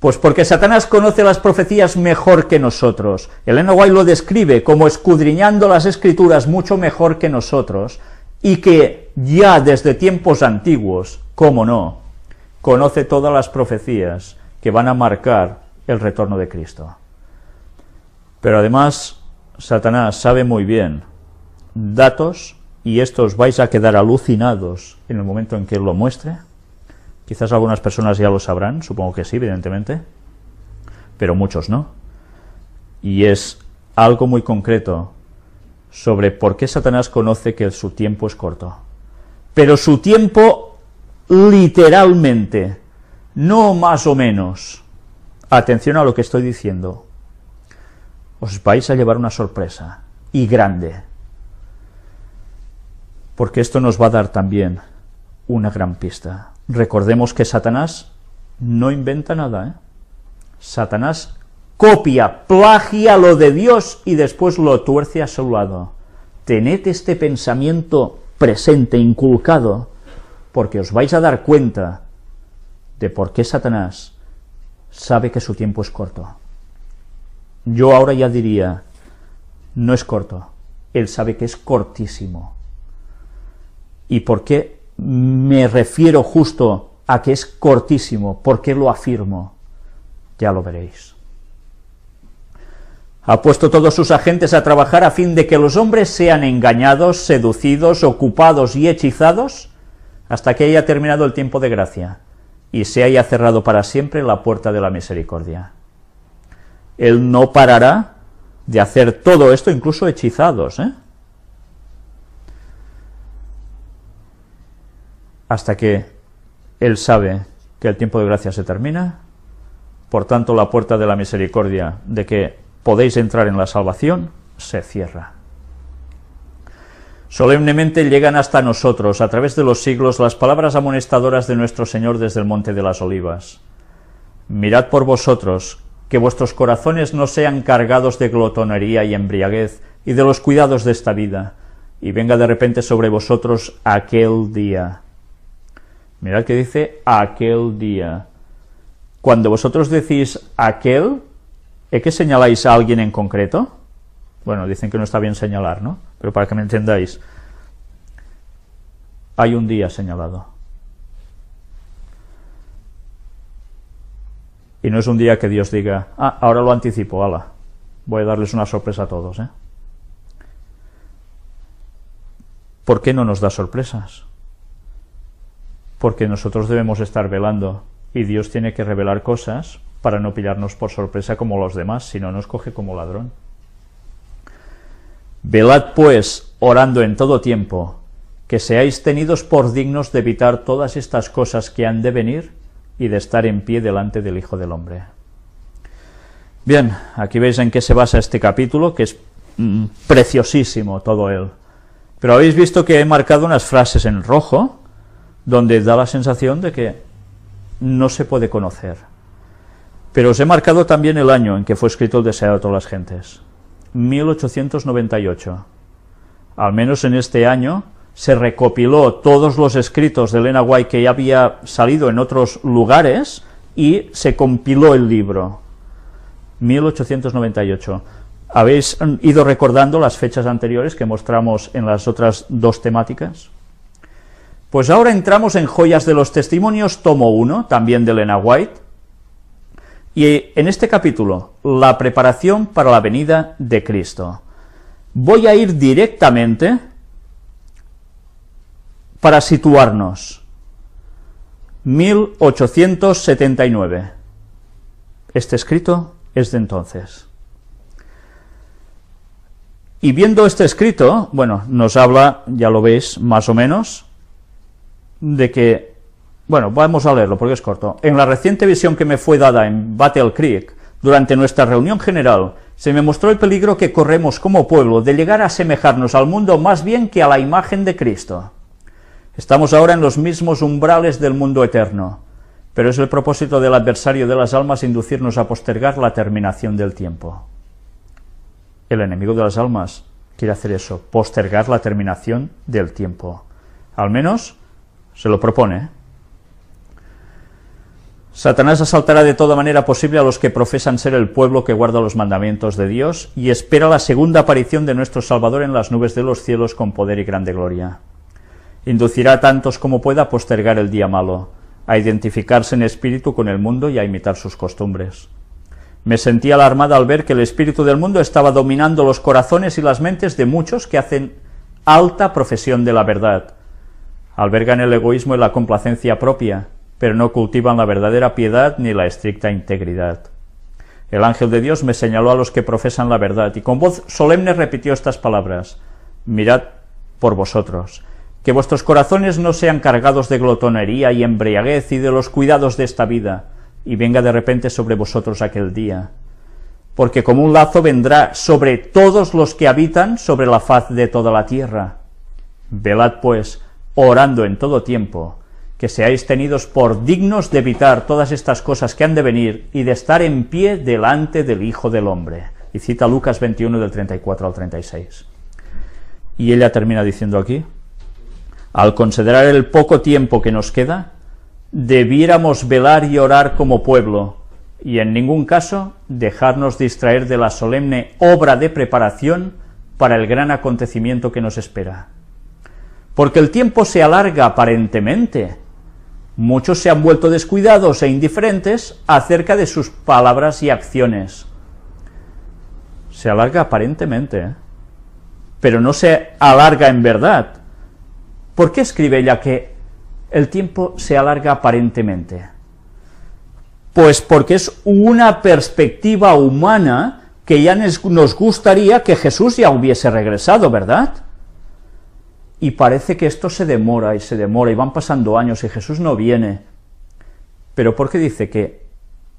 Pues porque Satanás conoce las profecías mejor que nosotros. Elena White lo describe como escudriñando las escrituras mucho mejor que nosotros y que ya desde tiempos antiguos, cómo no, conoce todas las profecías que van a marcar el retorno de Cristo. Pero además, Satanás sabe muy bien datos, y estos vais a quedar alucinados en el momento en que lo muestre, Quizás algunas personas ya lo sabrán, supongo que sí, evidentemente, pero muchos no. Y es algo muy concreto sobre por qué Satanás conoce que su tiempo es corto. Pero su tiempo literalmente, no más o menos. Atención a lo que estoy diciendo. Os vais a llevar una sorpresa, y grande. Porque esto nos va a dar también una gran pista. Recordemos que Satanás no inventa nada, ¿eh? Satanás copia, plagia lo de Dios y después lo tuerce a su lado. Tened este pensamiento presente, inculcado, porque os vais a dar cuenta de por qué Satanás sabe que su tiempo es corto. Yo ahora ya diría, no es corto, él sabe que es cortísimo. ¿Y por qué me refiero justo a que es cortísimo, porque lo afirmo, ya lo veréis. Ha puesto todos sus agentes a trabajar a fin de que los hombres sean engañados, seducidos, ocupados y hechizados, hasta que haya terminado el tiempo de gracia, y se haya cerrado para siempre la puerta de la misericordia. Él no parará de hacer todo esto, incluso hechizados, ¿eh? hasta que Él sabe que el tiempo de gracia se termina, por tanto la puerta de la misericordia de que podéis entrar en la salvación se cierra. Solemnemente llegan hasta nosotros, a través de los siglos, las palabras amonestadoras de nuestro Señor desde el Monte de las Olivas. Mirad por vosotros, que vuestros corazones no sean cargados de glotonería y embriaguez y de los cuidados de esta vida, y venga de repente sobre vosotros aquel día Mirad que dice aquel día. Cuando vosotros decís aquel, ¿es ¿eh que señaláis a alguien en concreto? Bueno, dicen que no está bien señalar, ¿no? Pero para que me entendáis, hay un día señalado. Y no es un día que Dios diga, ah, ahora lo anticipo, ala, voy a darles una sorpresa a todos, ¿eh? ¿Por qué no nos da sorpresas? porque nosotros debemos estar velando y Dios tiene que revelar cosas para no pillarnos por sorpresa como los demás, si no nos coge como ladrón. Velad pues, orando en todo tiempo, que seáis tenidos por dignos de evitar todas estas cosas que han de venir y de estar en pie delante del Hijo del Hombre. Bien, aquí veis en qué se basa este capítulo, que es mm, preciosísimo todo él. Pero habéis visto que he marcado unas frases en rojo, donde da la sensación de que no se puede conocer. Pero os he marcado también el año en que fue escrito el Deseo de todas las gentes, 1898. Al menos en este año se recopiló todos los escritos de Elena White que ya había salido en otros lugares y se compiló el libro. 1898. Habéis mm, ido recordando las fechas anteriores que mostramos en las otras dos temáticas. Pues ahora entramos en Joyas de los Testimonios, tomo 1, también de Elena White, y en este capítulo, la preparación para la venida de Cristo. Voy a ir directamente para situarnos. 1879. Este escrito es de entonces. Y viendo este escrito, bueno, nos habla, ya lo veis, más o menos, de que, bueno, vamos a leerlo porque es corto. En la reciente visión que me fue dada en Battle Creek, durante nuestra reunión general, se me mostró el peligro que corremos como pueblo de llegar a asemejarnos al mundo más bien que a la imagen de Cristo. Estamos ahora en los mismos umbrales del mundo eterno, pero es el propósito del adversario de las almas inducirnos a postergar la terminación del tiempo. El enemigo de las almas quiere hacer eso, postergar la terminación del tiempo. Al menos se lo propone. ¿eh? Satanás asaltará de toda manera posible a los que profesan ser el pueblo que guarda los mandamientos de Dios y espera la segunda aparición de nuestro Salvador en las nubes de los cielos con poder y grande gloria. Inducirá a tantos como pueda a postergar el día malo, a identificarse en espíritu con el mundo y a imitar sus costumbres. Me sentí alarmada al ver que el espíritu del mundo estaba dominando los corazones y las mentes de muchos que hacen alta profesión de la verdad, albergan el egoísmo y la complacencia propia, pero no cultivan la verdadera piedad ni la estricta integridad. El ángel de Dios me señaló a los que profesan la verdad y con voz solemne repitió estas palabras Mirad por vosotros, que vuestros corazones no sean cargados de glotonería y embriaguez y de los cuidados de esta vida, y venga de repente sobre vosotros aquel día. Porque como un lazo vendrá sobre todos los que habitan sobre la faz de toda la tierra. Velad, pues, orando en todo tiempo, que seáis tenidos por dignos de evitar todas estas cosas que han de venir y de estar en pie delante del Hijo del Hombre. Y cita Lucas 21 del 34 al 36. Y ella termina diciendo aquí, al considerar el poco tiempo que nos queda, debiéramos velar y orar como pueblo, y en ningún caso dejarnos distraer de la solemne obra de preparación para el gran acontecimiento que nos espera porque el tiempo se alarga aparentemente. Muchos se han vuelto descuidados e indiferentes acerca de sus palabras y acciones. Se alarga aparentemente, ¿eh? pero no se alarga en verdad. ¿Por qué escribe ella que el tiempo se alarga aparentemente? Pues porque es una perspectiva humana que ya nos gustaría que Jesús ya hubiese regresado, ¿verdad? Y parece que esto se demora y se demora y van pasando años y Jesús no viene. Pero ¿por qué dice que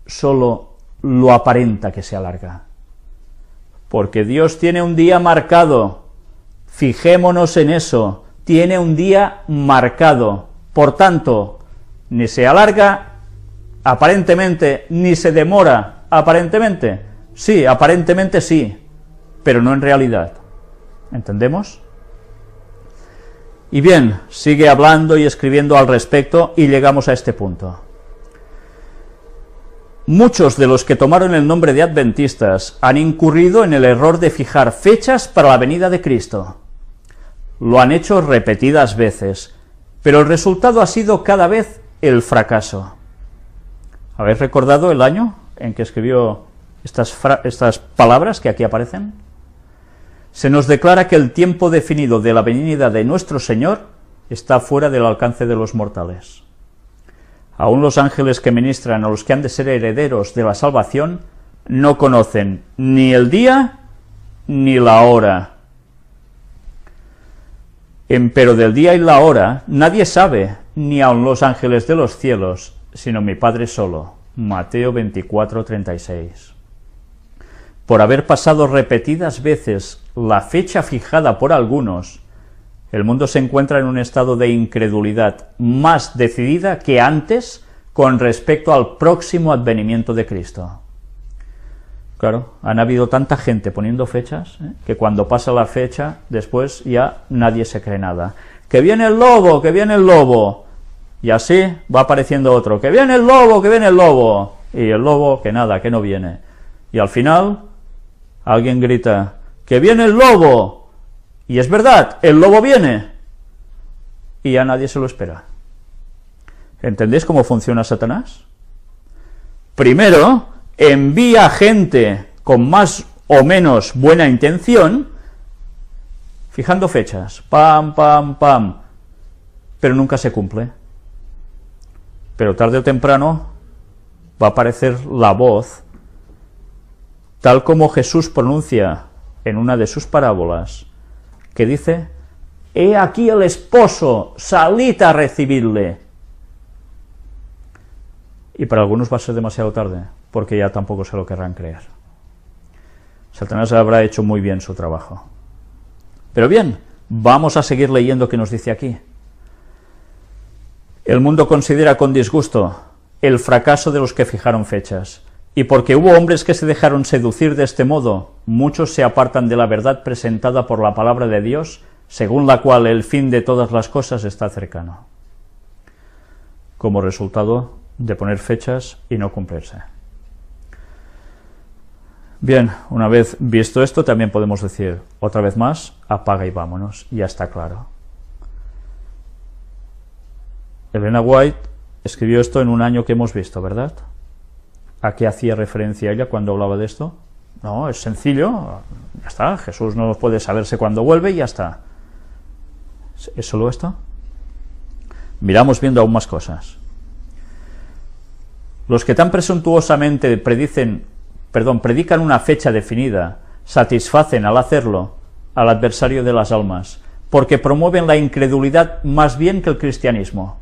solo lo aparenta que se alarga? Porque Dios tiene un día marcado. Fijémonos en eso. Tiene un día marcado. Por tanto, ni se alarga aparentemente, ni se demora aparentemente. Sí, aparentemente sí, pero no en realidad. ¿Entendemos? Y bien, sigue hablando y escribiendo al respecto y llegamos a este punto. Muchos de los que tomaron el nombre de adventistas han incurrido en el error de fijar fechas para la venida de Cristo. Lo han hecho repetidas veces, pero el resultado ha sido cada vez el fracaso. ¿Habéis recordado el año en que escribió estas, estas palabras que aquí aparecen? se nos declara que el tiempo definido de la venida de nuestro Señor está fuera del alcance de los mortales. Aún los ángeles que ministran a los que han de ser herederos de la salvación no conocen ni el día ni la hora. Empero del día y la hora nadie sabe, ni aun los ángeles de los cielos, sino mi Padre solo. Mateo 24, 36. Por haber pasado repetidas veces la fecha fijada por algunos, el mundo se encuentra en un estado de incredulidad más decidida que antes con respecto al próximo advenimiento de Cristo. Claro, han habido tanta gente poniendo fechas ¿eh? que cuando pasa la fecha, después ya nadie se cree nada. Que viene el lobo, que viene el lobo. Y así va apareciendo otro. Que viene el lobo, que viene el lobo. Y el lobo, que nada, que no viene. Y al final, alguien grita, que viene el lobo. Y es verdad, el lobo viene. Y ya nadie se lo espera. ¿Entendéis cómo funciona Satanás? Primero, envía gente con más o menos buena intención, fijando fechas, pam, pam, pam, pero nunca se cumple. Pero tarde o temprano va a aparecer la voz, tal como Jesús pronuncia en una de sus parábolas, que dice, He aquí el esposo, salita a recibirle. Y para algunos va a ser demasiado tarde, porque ya tampoco se lo querrán creer. Satanás habrá hecho muy bien su trabajo. Pero bien, vamos a seguir leyendo que nos dice aquí. El mundo considera con disgusto el fracaso de los que fijaron fechas, y porque hubo hombres que se dejaron seducir de este modo, muchos se apartan de la verdad presentada por la palabra de Dios, según la cual el fin de todas las cosas está cercano, como resultado de poner fechas y no cumplirse. Bien, una vez visto esto, también podemos decir, otra vez más, apaga y vámonos, ya está claro. Elena White escribió esto en un año que hemos visto, ¿verdad? ¿A qué hacía referencia ella cuando hablaba de esto? No, es sencillo, ya está, Jesús no puede saberse cuándo vuelve y ya está. ¿Es solo esto? Miramos viendo aún más cosas. Los que tan presuntuosamente predicen, perdón, predican una fecha definida, satisfacen al hacerlo al adversario de las almas, porque promueven la incredulidad más bien que el cristianismo.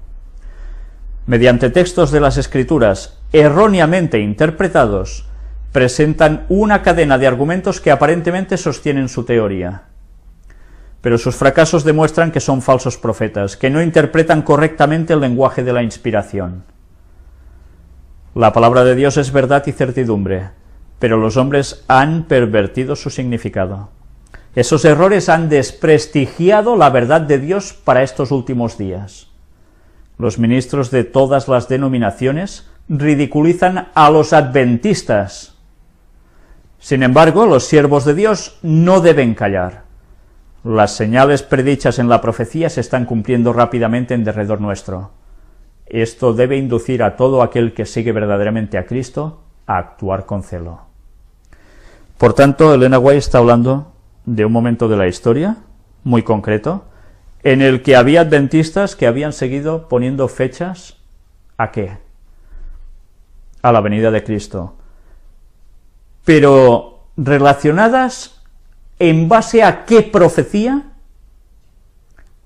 Mediante textos de las Escrituras erróneamente interpretados, presentan una cadena de argumentos que aparentemente sostienen su teoría. Pero sus fracasos demuestran que son falsos profetas, que no interpretan correctamente el lenguaje de la inspiración. La palabra de Dios es verdad y certidumbre, pero los hombres han pervertido su significado. Esos errores han desprestigiado la verdad de Dios para estos últimos días. Los ministros de todas las denominaciones ridiculizan a los adventistas sin embargo, los siervos de Dios no deben callar. Las señales predichas en la profecía se están cumpliendo rápidamente en derredor nuestro. Esto debe inducir a todo aquel que sigue verdaderamente a Cristo a actuar con celo. Por tanto, Elena White está hablando de un momento de la historia muy concreto en el que había adventistas que habían seguido poniendo fechas a qué? A la venida de Cristo pero relacionadas en base a qué profecía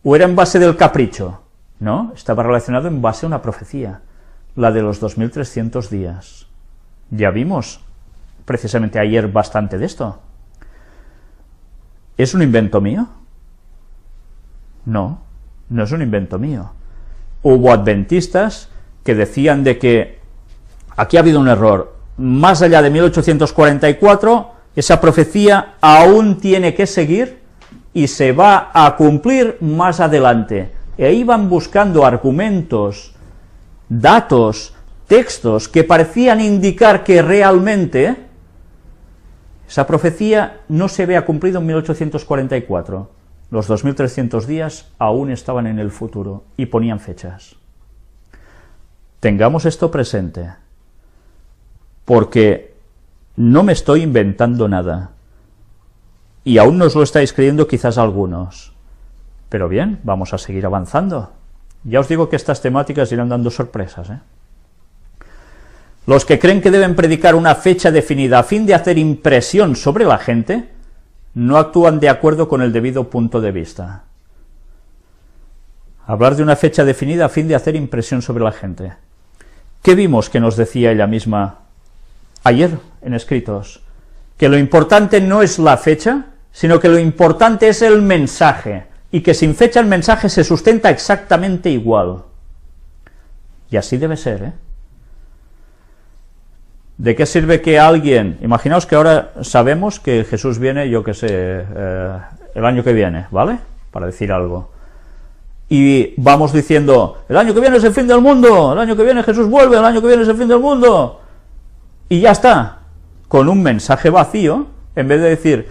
o era en base del capricho. No, estaba relacionado en base a una profecía, la de los 2.300 días. Ya vimos precisamente ayer bastante de esto. ¿Es un invento mío? No, no es un invento mío. Hubo adventistas que decían de que aquí ha habido un error, más allá de 1844, esa profecía aún tiene que seguir y se va a cumplir más adelante. E iban buscando argumentos, datos, textos que parecían indicar que realmente esa profecía no se había cumplido en 1844. Los 2.300 días aún estaban en el futuro y ponían fechas. Tengamos esto presente porque no me estoy inventando nada. Y aún no os lo estáis creyendo quizás algunos. Pero bien, vamos a seguir avanzando. Ya os digo que estas temáticas irán dando sorpresas. ¿eh? Los que creen que deben predicar una fecha definida a fin de hacer impresión sobre la gente, no actúan de acuerdo con el debido punto de vista. Hablar de una fecha definida a fin de hacer impresión sobre la gente. ¿Qué vimos que nos decía ella misma ayer en escritos, que lo importante no es la fecha, sino que lo importante es el mensaje, y que sin fecha el mensaje se sustenta exactamente igual. Y así debe ser, ¿eh? ¿De qué sirve que alguien... Imaginaos que ahora sabemos que Jesús viene, yo qué sé, eh, el año que viene, ¿vale? Para decir algo. Y vamos diciendo, el año que viene es el fin del mundo, el año que viene Jesús vuelve, el año que viene es el fin del mundo y ya está, con un mensaje vacío, en vez de decir,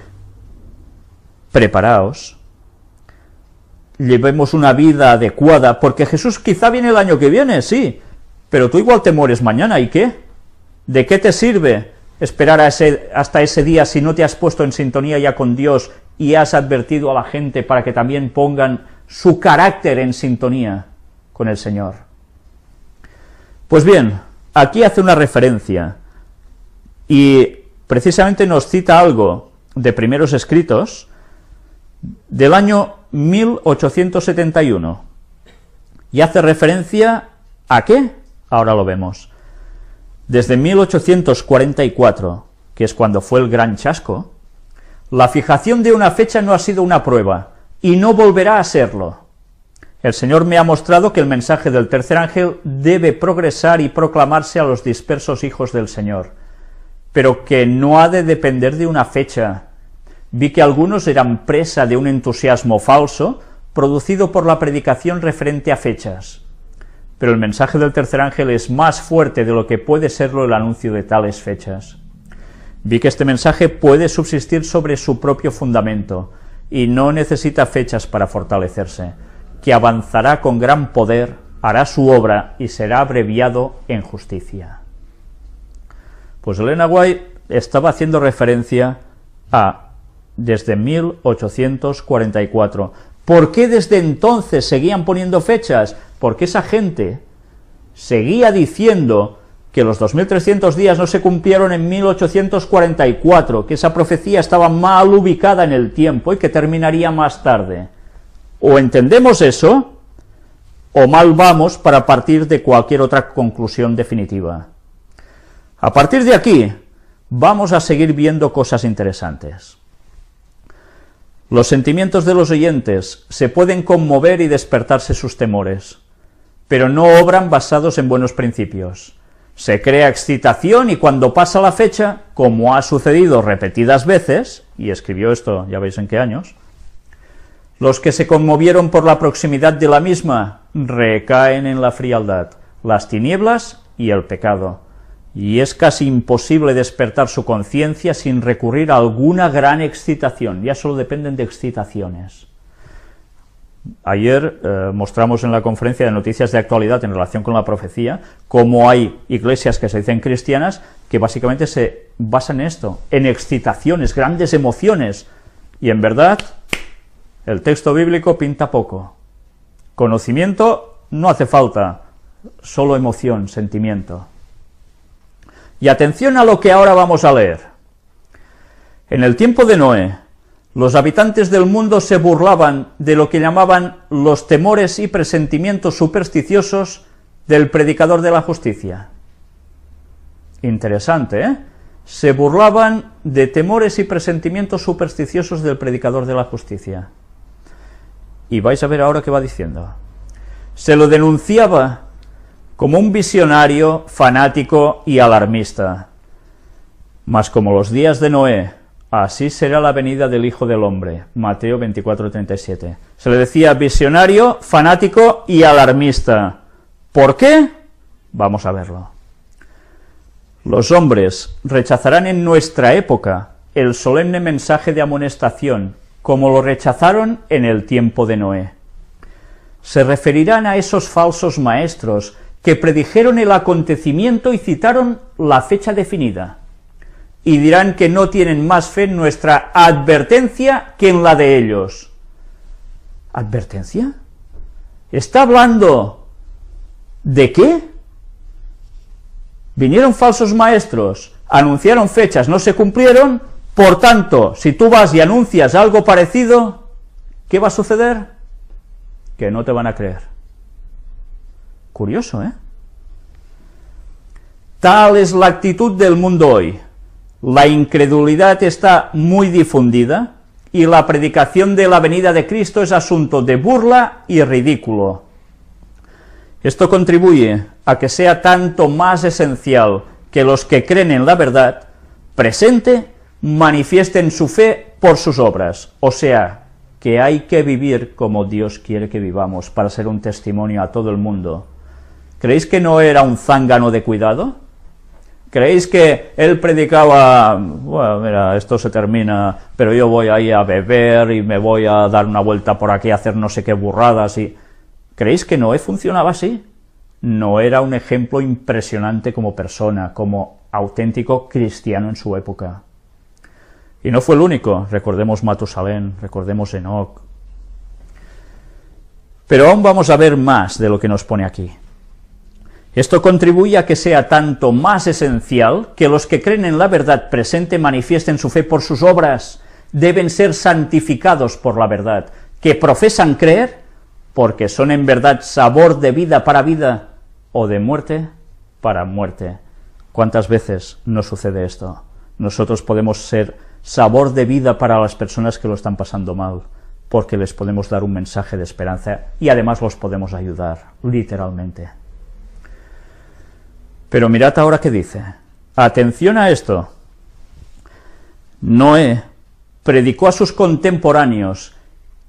preparaos, llevemos una vida adecuada, porque Jesús quizá viene el año que viene, sí, pero tú igual te mueres mañana, ¿y qué? ¿De qué te sirve esperar ese, hasta ese día si no te has puesto en sintonía ya con Dios y has advertido a la gente para que también pongan su carácter en sintonía con el Señor? Pues bien, aquí hace una referencia y precisamente nos cita algo de primeros escritos del año 1871. Y hace referencia a qué? Ahora lo vemos. Desde 1844, que es cuando fue el gran chasco, la fijación de una fecha no ha sido una prueba y no volverá a serlo. El Señor me ha mostrado que el mensaje del tercer ángel debe progresar y proclamarse a los dispersos hijos del Señor pero que no ha de depender de una fecha. Vi que algunos eran presa de un entusiasmo falso producido por la predicación referente a fechas. Pero el mensaje del tercer ángel es más fuerte de lo que puede serlo el anuncio de tales fechas. Vi que este mensaje puede subsistir sobre su propio fundamento y no necesita fechas para fortalecerse, que avanzará con gran poder, hará su obra y será abreviado en justicia. Pues Elena White estaba haciendo referencia a desde 1844. ¿Por qué desde entonces seguían poniendo fechas? Porque esa gente seguía diciendo que los 2300 días no se cumplieron en 1844, que esa profecía estaba mal ubicada en el tiempo y que terminaría más tarde. O entendemos eso, o mal vamos para partir de cualquier otra conclusión definitiva. A partir de aquí, vamos a seguir viendo cosas interesantes. Los sentimientos de los oyentes se pueden conmover y despertarse sus temores, pero no obran basados en buenos principios. Se crea excitación y cuando pasa la fecha, como ha sucedido repetidas veces, y escribió esto ya veis en qué años, los que se conmovieron por la proximidad de la misma recaen en la frialdad, las tinieblas y el pecado y es casi imposible despertar su conciencia sin recurrir a alguna gran excitación. Ya solo dependen de excitaciones. Ayer eh, mostramos en la conferencia de noticias de actualidad en relación con la profecía cómo hay iglesias que se dicen cristianas que básicamente se basan en esto, en excitaciones, grandes emociones. Y en verdad, el texto bíblico pinta poco. Conocimiento no hace falta, solo emoción, sentimiento. Y atención a lo que ahora vamos a leer. En el tiempo de Noé, los habitantes del mundo se burlaban de lo que llamaban los temores y presentimientos supersticiosos del predicador de la justicia. Interesante, ¿eh? Se burlaban de temores y presentimientos supersticiosos del predicador de la justicia. Y vais a ver ahora qué va diciendo. Se lo denunciaba como un visionario, fanático y alarmista. Mas como los días de Noé, así será la venida del Hijo del Hombre. Mateo 24:37. Se le decía visionario, fanático y alarmista. ¿Por qué? Vamos a verlo. Los hombres rechazarán en nuestra época el solemne mensaje de amonestación, como lo rechazaron en el tiempo de Noé. Se referirán a esos falsos maestros que predijeron el acontecimiento y citaron la fecha definida. Y dirán que no tienen más fe en nuestra advertencia que en la de ellos. ¿Advertencia? ¿Está hablando de qué? Vinieron falsos maestros, anunciaron fechas, no se cumplieron, por tanto, si tú vas y anuncias algo parecido, ¿qué va a suceder? Que no te van a creer. Curioso, ¿eh? Tal es la actitud del mundo hoy. La incredulidad está muy difundida y la predicación de la venida de Cristo es asunto de burla y ridículo. Esto contribuye a que sea tanto más esencial que los que creen en la verdad presente manifiesten su fe por sus obras, o sea, que hay que vivir como Dios quiere que vivamos para ser un testimonio a todo el mundo ¿Creéis que no era un zángano de cuidado? ¿Creéis que él predicaba, bueno, mira, esto se termina, pero yo voy ahí a beber y me voy a dar una vuelta por aquí a hacer no sé qué burradas y... ¿Creéis que Noé funcionaba así? No era un ejemplo impresionante como persona, como auténtico cristiano en su época. Y no fue el único. Recordemos Matusalén, recordemos Enoch. Pero aún vamos a ver más de lo que nos pone aquí. Esto contribuye a que sea tanto más esencial que los que creen en la verdad presente manifiesten su fe por sus obras, deben ser santificados por la verdad, que profesan creer porque son en verdad sabor de vida para vida o de muerte para muerte. ¿Cuántas veces no sucede esto? Nosotros podemos ser sabor de vida para las personas que lo están pasando mal, porque les podemos dar un mensaje de esperanza y además los podemos ayudar, literalmente. Pero mirad ahora qué dice. Atención a esto. Noé predicó a sus contemporáneos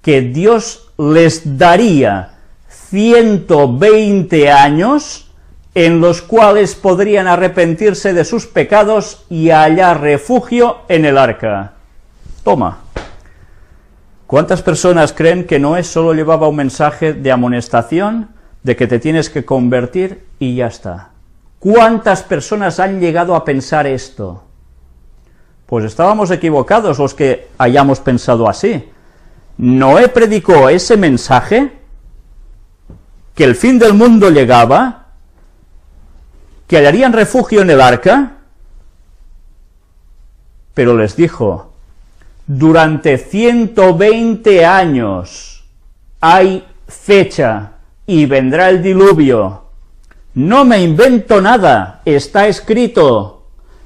que Dios les daría 120 años en los cuales podrían arrepentirse de sus pecados y hallar refugio en el arca. Toma. ¿Cuántas personas creen que Noé solo llevaba un mensaje de amonestación, de que te tienes que convertir y ya está? ¿Cuántas personas han llegado a pensar esto? Pues estábamos equivocados los que hayamos pensado así. Noé predicó ese mensaje, que el fin del mundo llegaba, que hallarían refugio en el arca, pero les dijo, durante 120 años hay fecha y vendrá el diluvio no me invento nada, está escrito.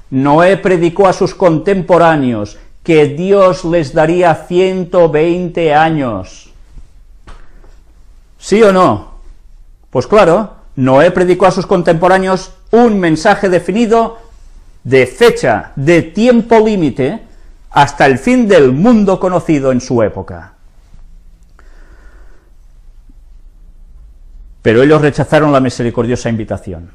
Noé predicó a sus contemporáneos que Dios les daría 120 años. ¿Sí o no? Pues claro, Noé predicó a sus contemporáneos un mensaje definido de fecha, de tiempo límite, hasta el fin del mundo conocido en su época. Pero ellos rechazaron la misericordiosa invitación.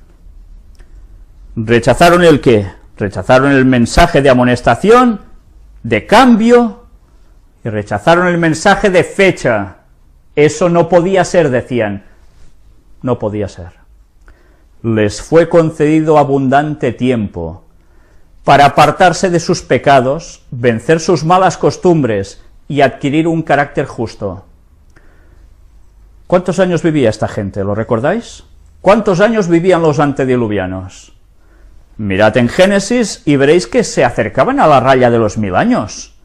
¿Rechazaron el qué? Rechazaron el mensaje de amonestación, de cambio, y rechazaron el mensaje de fecha. Eso no podía ser, decían. No podía ser. Les fue concedido abundante tiempo para apartarse de sus pecados, vencer sus malas costumbres y adquirir un carácter justo. ¿Cuántos años vivía esta gente? ¿Lo recordáis? ¿Cuántos años vivían los antediluvianos? Mirad en Génesis y veréis que se acercaban a la raya de los mil años.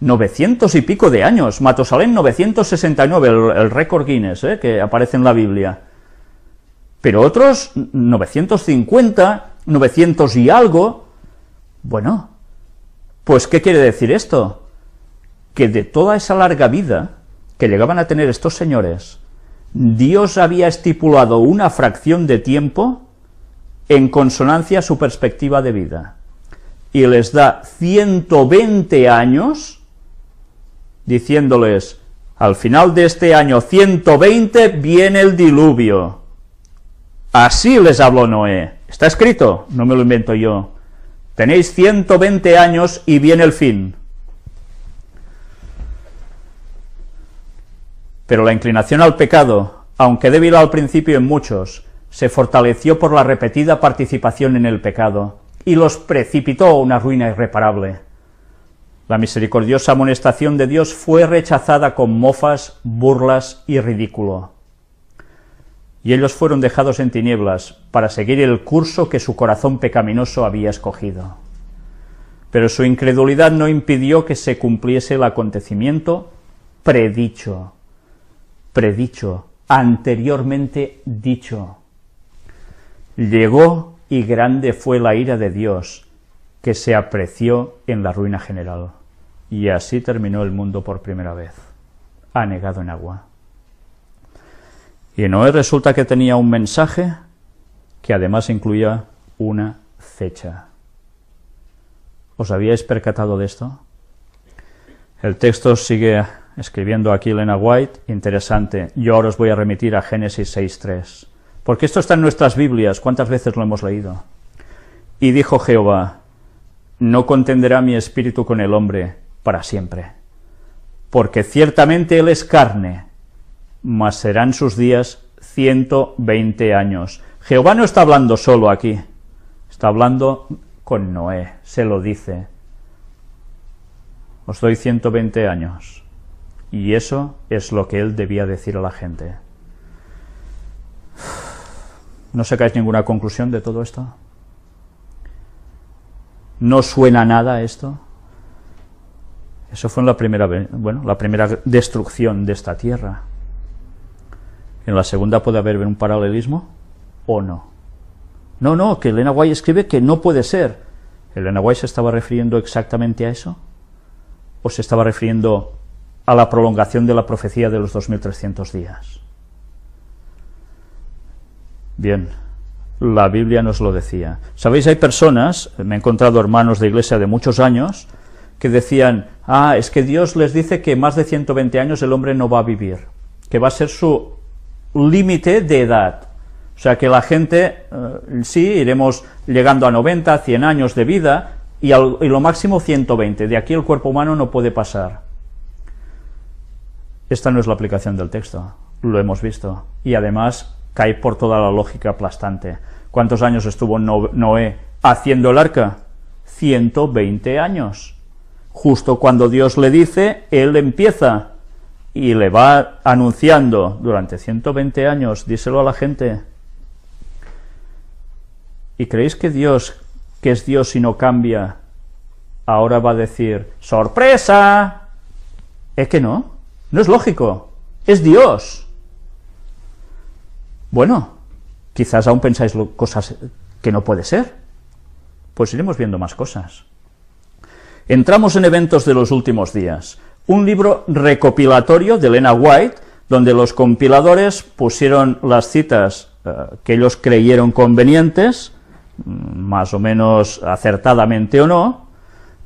Novecientos y pico de años. Matosalén 969, el, el récord Guinness eh, que aparece en la Biblia. Pero otros 950, 900 y algo. Bueno, pues ¿qué quiere decir esto? Que de toda esa larga vida que llegaban a tener estos señores, Dios había estipulado una fracción de tiempo en consonancia a su perspectiva de vida. Y les da 120 años diciéndoles, al final de este año 120 viene el diluvio. Así les habló Noé. Está escrito, no me lo invento yo. Tenéis 120 años y viene el fin. Pero la inclinación al pecado, aunque débil al principio en muchos, se fortaleció por la repetida participación en el pecado y los precipitó a una ruina irreparable. La misericordiosa amonestación de Dios fue rechazada con mofas, burlas y ridículo. Y ellos fueron dejados en tinieblas para seguir el curso que su corazón pecaminoso había escogido. Pero su incredulidad no impidió que se cumpliese el acontecimiento predicho predicho, anteriormente dicho. Llegó y grande fue la ira de Dios, que se apreció en la ruina general. Y así terminó el mundo por primera vez, anegado en agua. Y Noé resulta que tenía un mensaje que además incluía una fecha. ¿Os habíais percatado de esto? El texto sigue escribiendo aquí Lena White, interesante. Yo ahora os voy a remitir a Génesis 6.3. Porque esto está en nuestras Biblias, ¿cuántas veces lo hemos leído? Y dijo Jehová, no contenderá mi espíritu con el hombre para siempre, porque ciertamente él es carne, mas serán sus días ciento veinte años. Jehová no está hablando solo aquí, está hablando con Noé, se lo dice. Os doy ciento veinte años y eso es lo que él debía decir a la gente. ¿No sacáis ninguna conclusión de todo esto? ¿No suena nada esto? Eso fue en la primera, bueno, la primera destrucción de esta tierra. En la segunda puede haber un paralelismo o no. No, no, que Elena White escribe que no puede ser. ¿Elena White se estaba refiriendo exactamente a eso? ¿O se estaba refiriendo a la prolongación de la profecía de los 2300 días. Bien, la Biblia nos lo decía. Sabéis, hay personas, me he encontrado hermanos de iglesia de muchos años, que decían, ah, es que Dios les dice que más de 120 años el hombre no va a vivir, que va a ser su límite de edad. O sea que la gente, eh, sí, iremos llegando a 90, 100 años de vida, y, y lo máximo 120, de aquí el cuerpo humano no puede pasar. Esta no es la aplicación del texto, lo hemos visto. Y además cae por toda la lógica aplastante. ¿Cuántos años estuvo Noé haciendo el arca? 120 años. Justo cuando Dios le dice, él empieza y le va anunciando durante 120 años, díselo a la gente. ¿Y creéis que Dios, que es Dios y no cambia, ahora va a decir, sorpresa? Es que no. No es lógico, es Dios. Bueno, quizás aún pensáis cosas que no puede ser. Pues iremos viendo más cosas. Entramos en eventos de los últimos días. Un libro recopilatorio de Elena White, donde los compiladores pusieron las citas eh, que ellos creyeron convenientes, mm, más o menos acertadamente o no,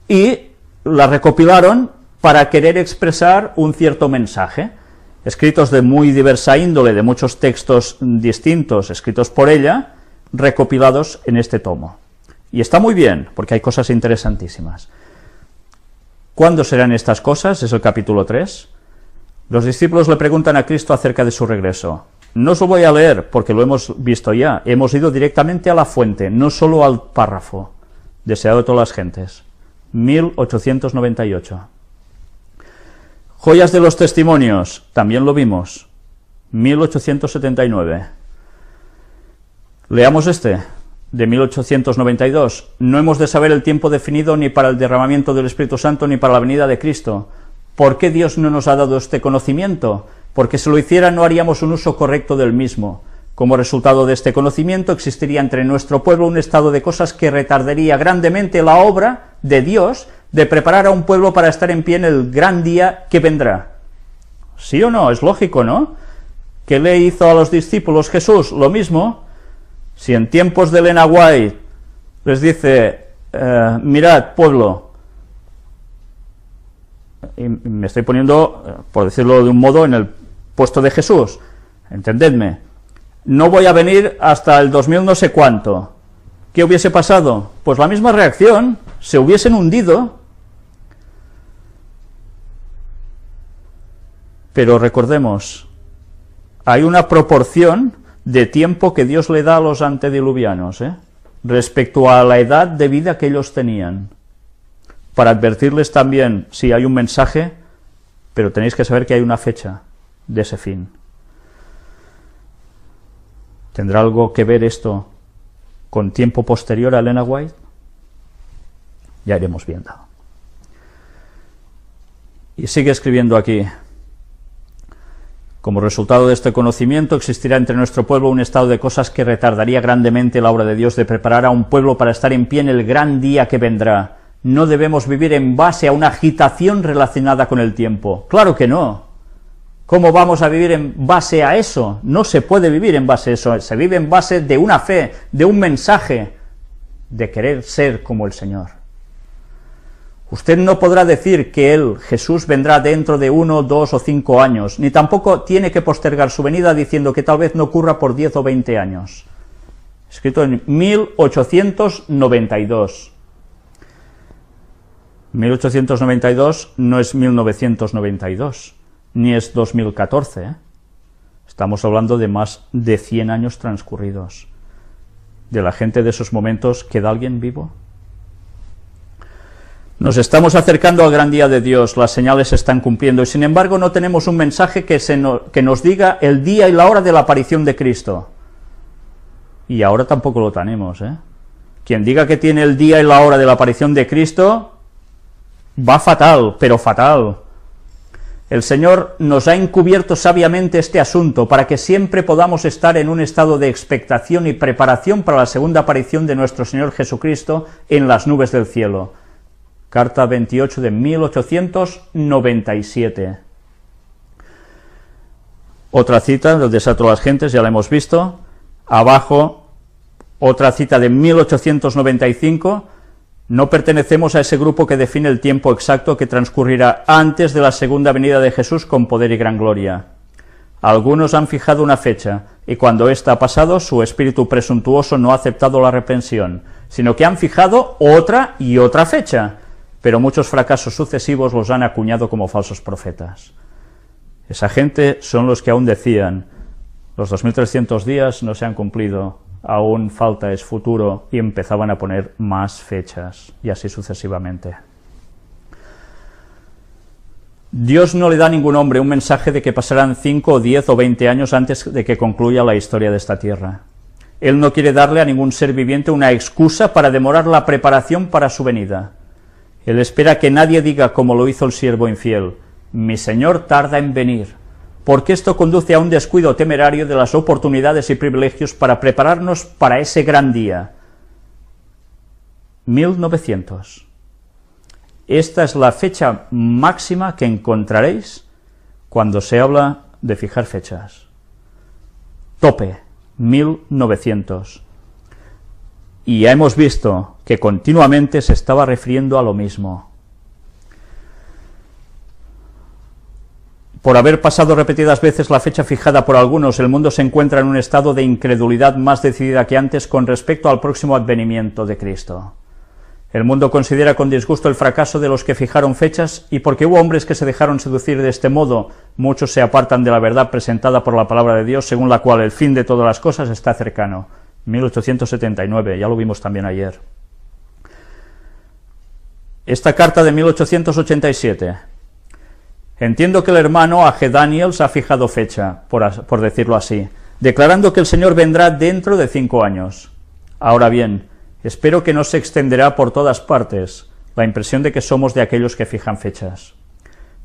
y la recopilaron para querer expresar un cierto mensaje. Escritos de muy diversa índole, de muchos textos distintos escritos por ella, recopilados en este tomo. Y está muy bien, porque hay cosas interesantísimas. ¿Cuándo serán estas cosas? Es el capítulo 3. Los discípulos le preguntan a Cristo acerca de su regreso. No os lo voy a leer porque lo hemos visto ya. Hemos ido directamente a la fuente, no solo al párrafo. Deseado de todas las gentes. 1898. Joyas de los Testimonios, también lo vimos, 1879. Leamos este, de 1892. No hemos de saber el tiempo definido ni para el derramamiento del Espíritu Santo ni para la venida de Cristo. ¿Por qué Dios no nos ha dado este conocimiento? Porque si lo hiciera no haríamos un uso correcto del mismo. Como resultado de este conocimiento existiría entre nuestro pueblo un estado de cosas que retardaría grandemente la obra de Dios de preparar a un pueblo para estar en pie en el gran día que vendrá. ¿Sí o no? Es lógico, ¿no? ¿Qué le hizo a los discípulos Jesús? Lo mismo. Si en tiempos de White les dice, eh, mirad, pueblo, y me estoy poniendo, eh, por decirlo de un modo, en el puesto de Jesús, entendedme, no voy a venir hasta el 2000 no sé cuánto. ¿Qué hubiese pasado? Pues la misma reacción, se hubiesen hundido, pero recordemos, hay una proporción de tiempo que Dios le da a los antediluvianos, ¿eh? respecto a la edad de vida que ellos tenían, para advertirles también si hay un mensaje, pero tenéis que saber que hay una fecha de ese fin. ¿Tendrá algo que ver esto con tiempo posterior a Elena White? ya iremos viendo. Y sigue escribiendo aquí. Como resultado de este conocimiento existirá entre nuestro pueblo un estado de cosas que retardaría grandemente la obra de Dios de preparar a un pueblo para estar en pie en el gran día que vendrá. No debemos vivir en base a una agitación relacionada con el tiempo. Claro que no. ¿Cómo vamos a vivir en base a eso? No se puede vivir en base a eso. Se vive en base de una fe, de un mensaje, de querer ser como el Señor. Usted no podrá decir que Él, Jesús, vendrá dentro de uno, dos o cinco años, ni tampoco tiene que postergar su venida diciendo que tal vez no ocurra por diez o veinte años. Escrito en 1892. 1892 no es 1992, ni es 2014. ¿eh? Estamos hablando de más de 100 años transcurridos. ¿De la gente de esos momentos queda alguien vivo? Nos estamos acercando al gran día de Dios, las señales se están cumpliendo y sin embargo no tenemos un mensaje que, nos diga el día y la hora de la aparición de Cristo. Y ahora tampoco lo tenemos. ¿eh? Quien diga que tiene el día y la hora de la aparición de Cristo va fatal, pero fatal. El Señor nos ha encubierto sabiamente este asunto para que siempre podamos estar en un estado de expectación y preparación para la segunda aparición de nuestro Señor Jesucristo en las nubes del cielo. Carta 28 de 1897. Otra cita del Desatro de las Gentes, ya la hemos visto. Abajo, otra cita de 1895. No pertenecemos a ese grupo que define el tiempo exacto que transcurrirá antes de la segunda venida de Jesús con poder y gran gloria. Algunos han fijado una fecha, y cuando ésta ha pasado, su espíritu presuntuoso no ha aceptado la reprensión, sino que han fijado otra y otra fecha, pero muchos fracasos sucesivos los han acuñado como falsos profetas. Esa gente son los que aún decían, los 2.300 días no se han cumplido, aún falta es futuro, y empezaban a poner más fechas, y así sucesivamente. Dios no le da a ningún hombre un mensaje de que pasarán 5 o 10 o 20 años antes de que concluya la historia de esta tierra. Él no quiere darle a ningún ser viviente una excusa para demorar la preparación para su venida. Él espera que nadie diga como lo hizo el siervo infiel, mi Señor tarda en venir, porque esto conduce a un descuido temerario de las oportunidades y privilegios para prepararnos para ese gran día. 1900. Esta es la fecha máxima que encontraréis cuando se habla de fijar fechas. Tope, 1900 y ya hemos visto que continuamente se estaba refiriendo a lo mismo. Por haber pasado repetidas veces la fecha fijada por algunos, el mundo se encuentra en un estado de incredulidad más decidida que antes con respecto al próximo advenimiento de Cristo. El mundo considera con disgusto el fracaso de los que fijaron fechas, y porque hubo hombres que se dejaron seducir de este modo, muchos se apartan de la verdad presentada por la palabra de Dios, según la cual el fin de todas las cosas está cercano. 1879, ya lo vimos también ayer. Esta carta de 1887. Entiendo que el hermano A.G. Daniels ha fijado fecha, por decirlo así, declarando que el Señor vendrá dentro de cinco años. Ahora bien, espero que no se extenderá por todas partes la impresión de que somos de aquellos que fijan fechas.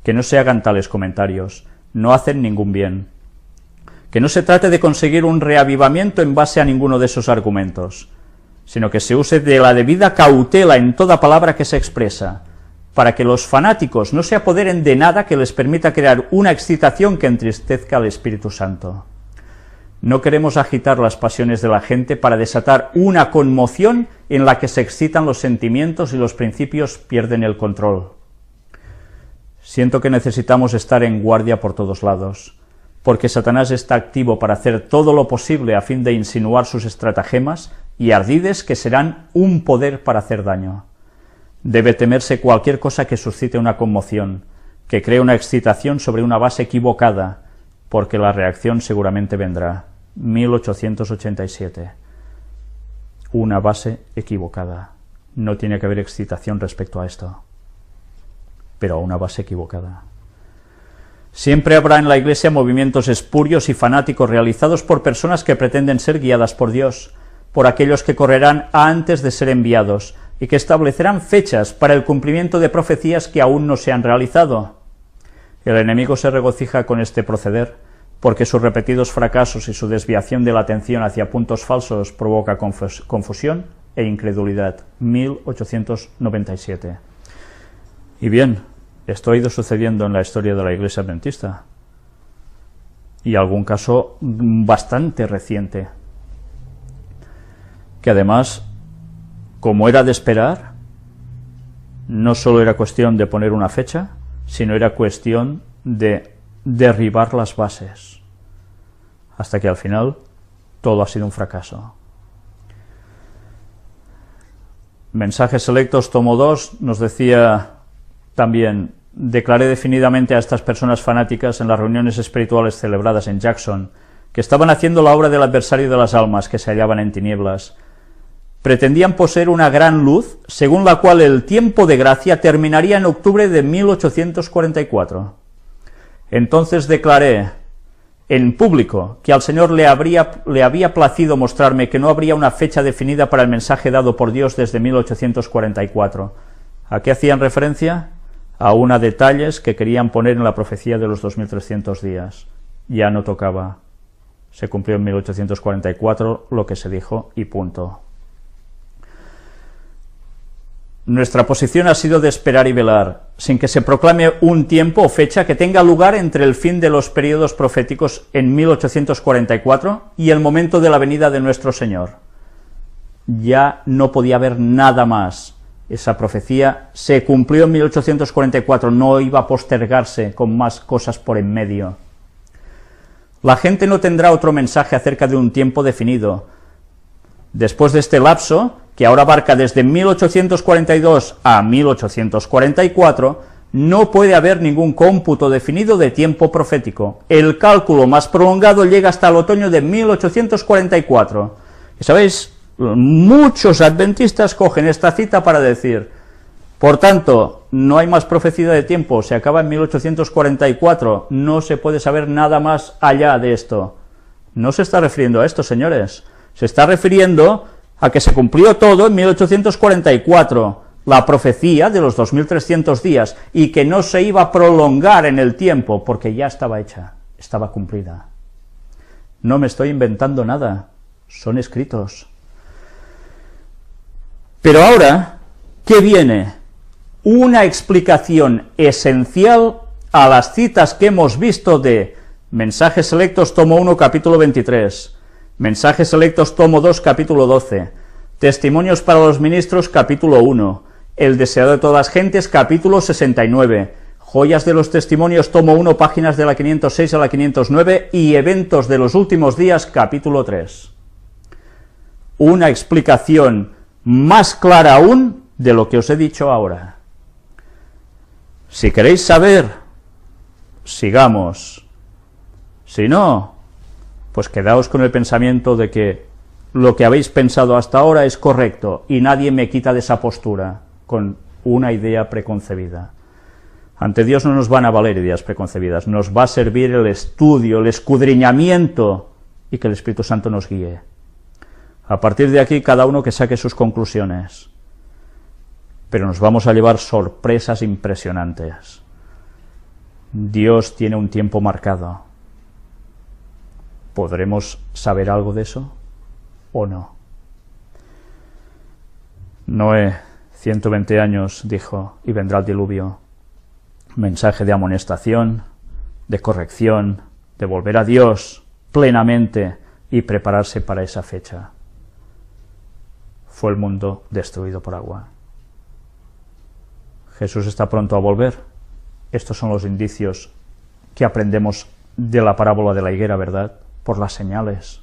Que no se hagan tales comentarios. No hacen ningún bien que no se trate de conseguir un reavivamiento en base a ninguno de esos argumentos, sino que se use de la debida cautela en toda palabra que se expresa, para que los fanáticos no se apoderen de nada que les permita crear una excitación que entristezca al Espíritu Santo. No queremos agitar las pasiones de la gente para desatar una conmoción en la que se excitan los sentimientos y los principios pierden el control. Siento que necesitamos estar en guardia por todos lados porque Satanás está activo para hacer todo lo posible a fin de insinuar sus estratagemas y ardides que serán un poder para hacer daño. Debe temerse cualquier cosa que suscite una conmoción, que cree una excitación sobre una base equivocada, porque la reacción seguramente vendrá. 1887. Una base equivocada. No tiene que haber excitación respecto a esto, pero a una base equivocada. Siempre habrá en la Iglesia movimientos espurios y fanáticos realizados por personas que pretenden ser guiadas por Dios, por aquellos que correrán antes de ser enviados, y que establecerán fechas para el cumplimiento de profecías que aún no se han realizado. El enemigo se regocija con este proceder, porque sus repetidos fracasos y su desviación de la atención hacia puntos falsos provoca confusión e incredulidad. 1897. Y bien, esto ha ido sucediendo en la historia de la Iglesia Adventista y algún caso bastante reciente, que además, como era de esperar, no solo era cuestión de poner una fecha, sino era cuestión de derribar las bases, hasta que al final todo ha sido un fracaso. Mensajes selectos, tomo 2, nos decía también declaré definidamente a estas personas fanáticas en las reuniones espirituales celebradas en Jackson, que estaban haciendo la obra del adversario de las almas que se hallaban en tinieblas. Pretendían poseer una gran luz, según la cual el tiempo de gracia terminaría en octubre de 1844. Entonces declaré en público que al Señor le, habría, le había placido mostrarme que no habría una fecha definida para el mensaje dado por Dios desde 1844. ¿A qué hacían referencia? aún a detalles que querían poner en la profecía de los 2.300 días. Ya no tocaba. Se cumplió en 1844 lo que se dijo y punto. Nuestra posición ha sido de esperar y velar, sin que se proclame un tiempo o fecha que tenga lugar entre el fin de los periodos proféticos en 1844 y el momento de la venida de nuestro Señor. Ya no podía haber nada más, esa profecía se cumplió en 1844, no iba a postergarse con más cosas por en medio. La gente no tendrá otro mensaje acerca de un tiempo definido. Después de este lapso, que ahora abarca desde 1842 a 1844, no puede haber ningún cómputo definido de tiempo profético. El cálculo más prolongado llega hasta el otoño de 1844. sabéis Muchos adventistas cogen esta cita para decir, por tanto, no hay más profecía de tiempo, se acaba en 1844, no se puede saber nada más allá de esto. No se está refiriendo a esto, señores. Se está refiriendo a que se cumplió todo en 1844, la profecía de los 2300 días, y que no se iba a prolongar en el tiempo, porque ya estaba hecha, estaba cumplida. No me estoy inventando nada, son escritos. Pero ahora, ¿qué viene? Una explicación esencial a las citas que hemos visto de Mensajes electos, tomo 1, capítulo 23, Mensajes electos, tomo 2, capítulo 12, Testimonios para los Ministros, capítulo 1, El Deseo de todas las Gentes, capítulo 69, Joyas de los Testimonios, tomo 1, páginas de la 506 a la 509 y Eventos de los Últimos Días, capítulo 3. Una explicación más clara aún de lo que os he dicho ahora. Si queréis saber, sigamos. Si no, pues quedaos con el pensamiento de que lo que habéis pensado hasta ahora es correcto y nadie me quita de esa postura con una idea preconcebida. Ante Dios no nos van a valer ideas preconcebidas, nos va a servir el estudio, el escudriñamiento y que el Espíritu Santo nos guíe. A partir de aquí, cada uno que saque sus conclusiones. Pero nos vamos a llevar sorpresas impresionantes. Dios tiene un tiempo marcado. ¿Podremos saber algo de eso o no? Noé, 120 años, dijo, y vendrá el diluvio. Mensaje de amonestación, de corrección, de volver a Dios plenamente y prepararse para esa fecha fue el mundo destruido por agua. Jesús está pronto a volver. Estos son los indicios que aprendemos de la parábola de la higuera, ¿verdad? Por las señales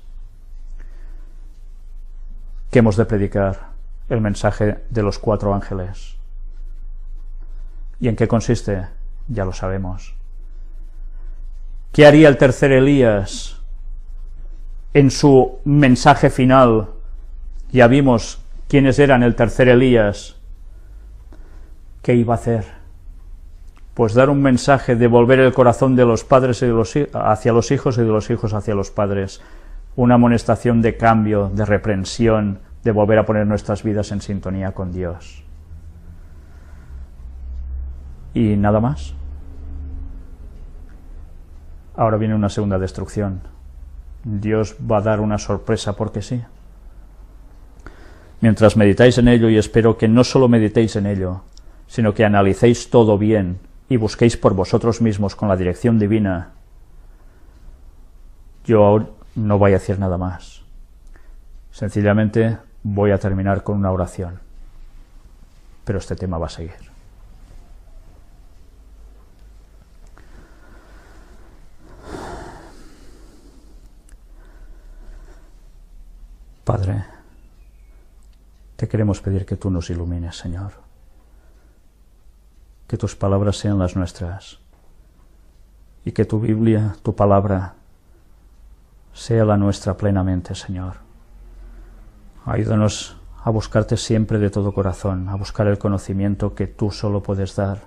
que hemos de predicar el mensaje de los cuatro ángeles. ¿Y en qué consiste? Ya lo sabemos. ¿Qué haría el tercer Elías en su mensaje final? Ya vimos quiénes eran el tercer Elías, ¿qué iba a hacer? Pues dar un mensaje, de volver el corazón de los padres hacia los hijos y de los hijos hacia los padres, una amonestación de cambio, de reprensión, de volver a poner nuestras vidas en sintonía con Dios. Y nada más. Ahora viene una segunda destrucción. Dios va a dar una sorpresa porque sí mientras meditáis en ello y espero que no solo meditéis en ello, sino que analicéis todo bien y busquéis por vosotros mismos con la dirección divina, yo ahora no voy a decir nada más. Sencillamente voy a terminar con una oración. Pero este tema va a seguir. Padre. Te queremos pedir que tú nos ilumines, Señor. Que tus palabras sean las nuestras y que tu Biblia, tu palabra, sea la nuestra plenamente, Señor. Ayúdanos a buscarte siempre de todo corazón, a buscar el conocimiento que tú solo puedes dar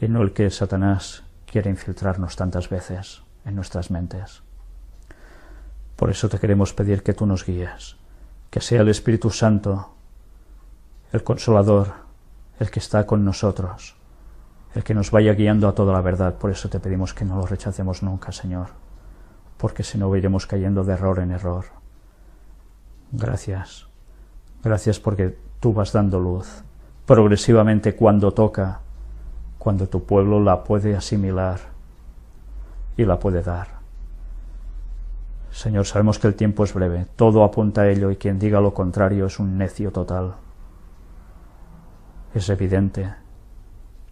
y no el que Satanás quiere infiltrarnos tantas veces en nuestras mentes. Por eso te queremos pedir que tú nos guíes, que sea el Espíritu Santo el consolador, el que está con nosotros, el que nos vaya guiando a toda la verdad. Por eso te pedimos que no lo rechacemos nunca, Señor, porque si no iremos cayendo de error en error. Gracias. Gracias porque tú vas dando luz. Progresivamente cuando toca, cuando tu pueblo la puede asimilar y la puede dar. Señor, sabemos que el tiempo es breve, todo apunta a ello y quien diga lo contrario es un necio total es evidente.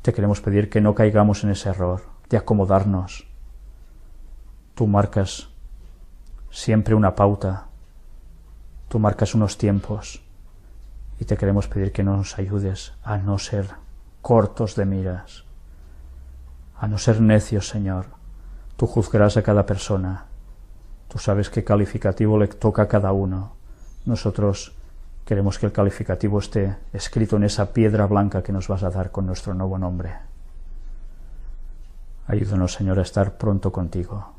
Te queremos pedir que no caigamos en ese error de acomodarnos. Tú marcas siempre una pauta, tú marcas unos tiempos y te queremos pedir que nos ayudes a no ser cortos de miras, a no ser necios, Señor. Tú juzgarás a cada persona, tú sabes qué calificativo le toca a cada uno. Nosotros Queremos que el calificativo esté escrito en esa piedra blanca que nos vas a dar con nuestro nuevo nombre. Ayúdanos, Señor, a estar pronto contigo.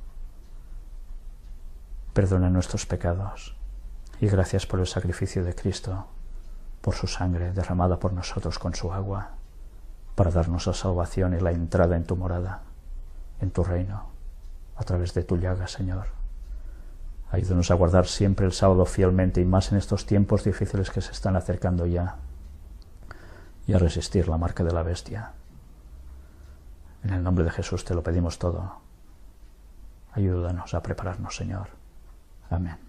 Perdona nuestros pecados y gracias por el sacrificio de Cristo, por su sangre derramada por nosotros con su agua, para darnos la salvación y la entrada en tu morada, en tu reino, a través de tu llaga, Señor. Ayúdanos a guardar siempre el sábado fielmente y más en estos tiempos difíciles que se están acercando ya y a resistir la marca de la bestia. En el nombre de Jesús te lo pedimos todo. Ayúdanos a prepararnos, Señor. Amén.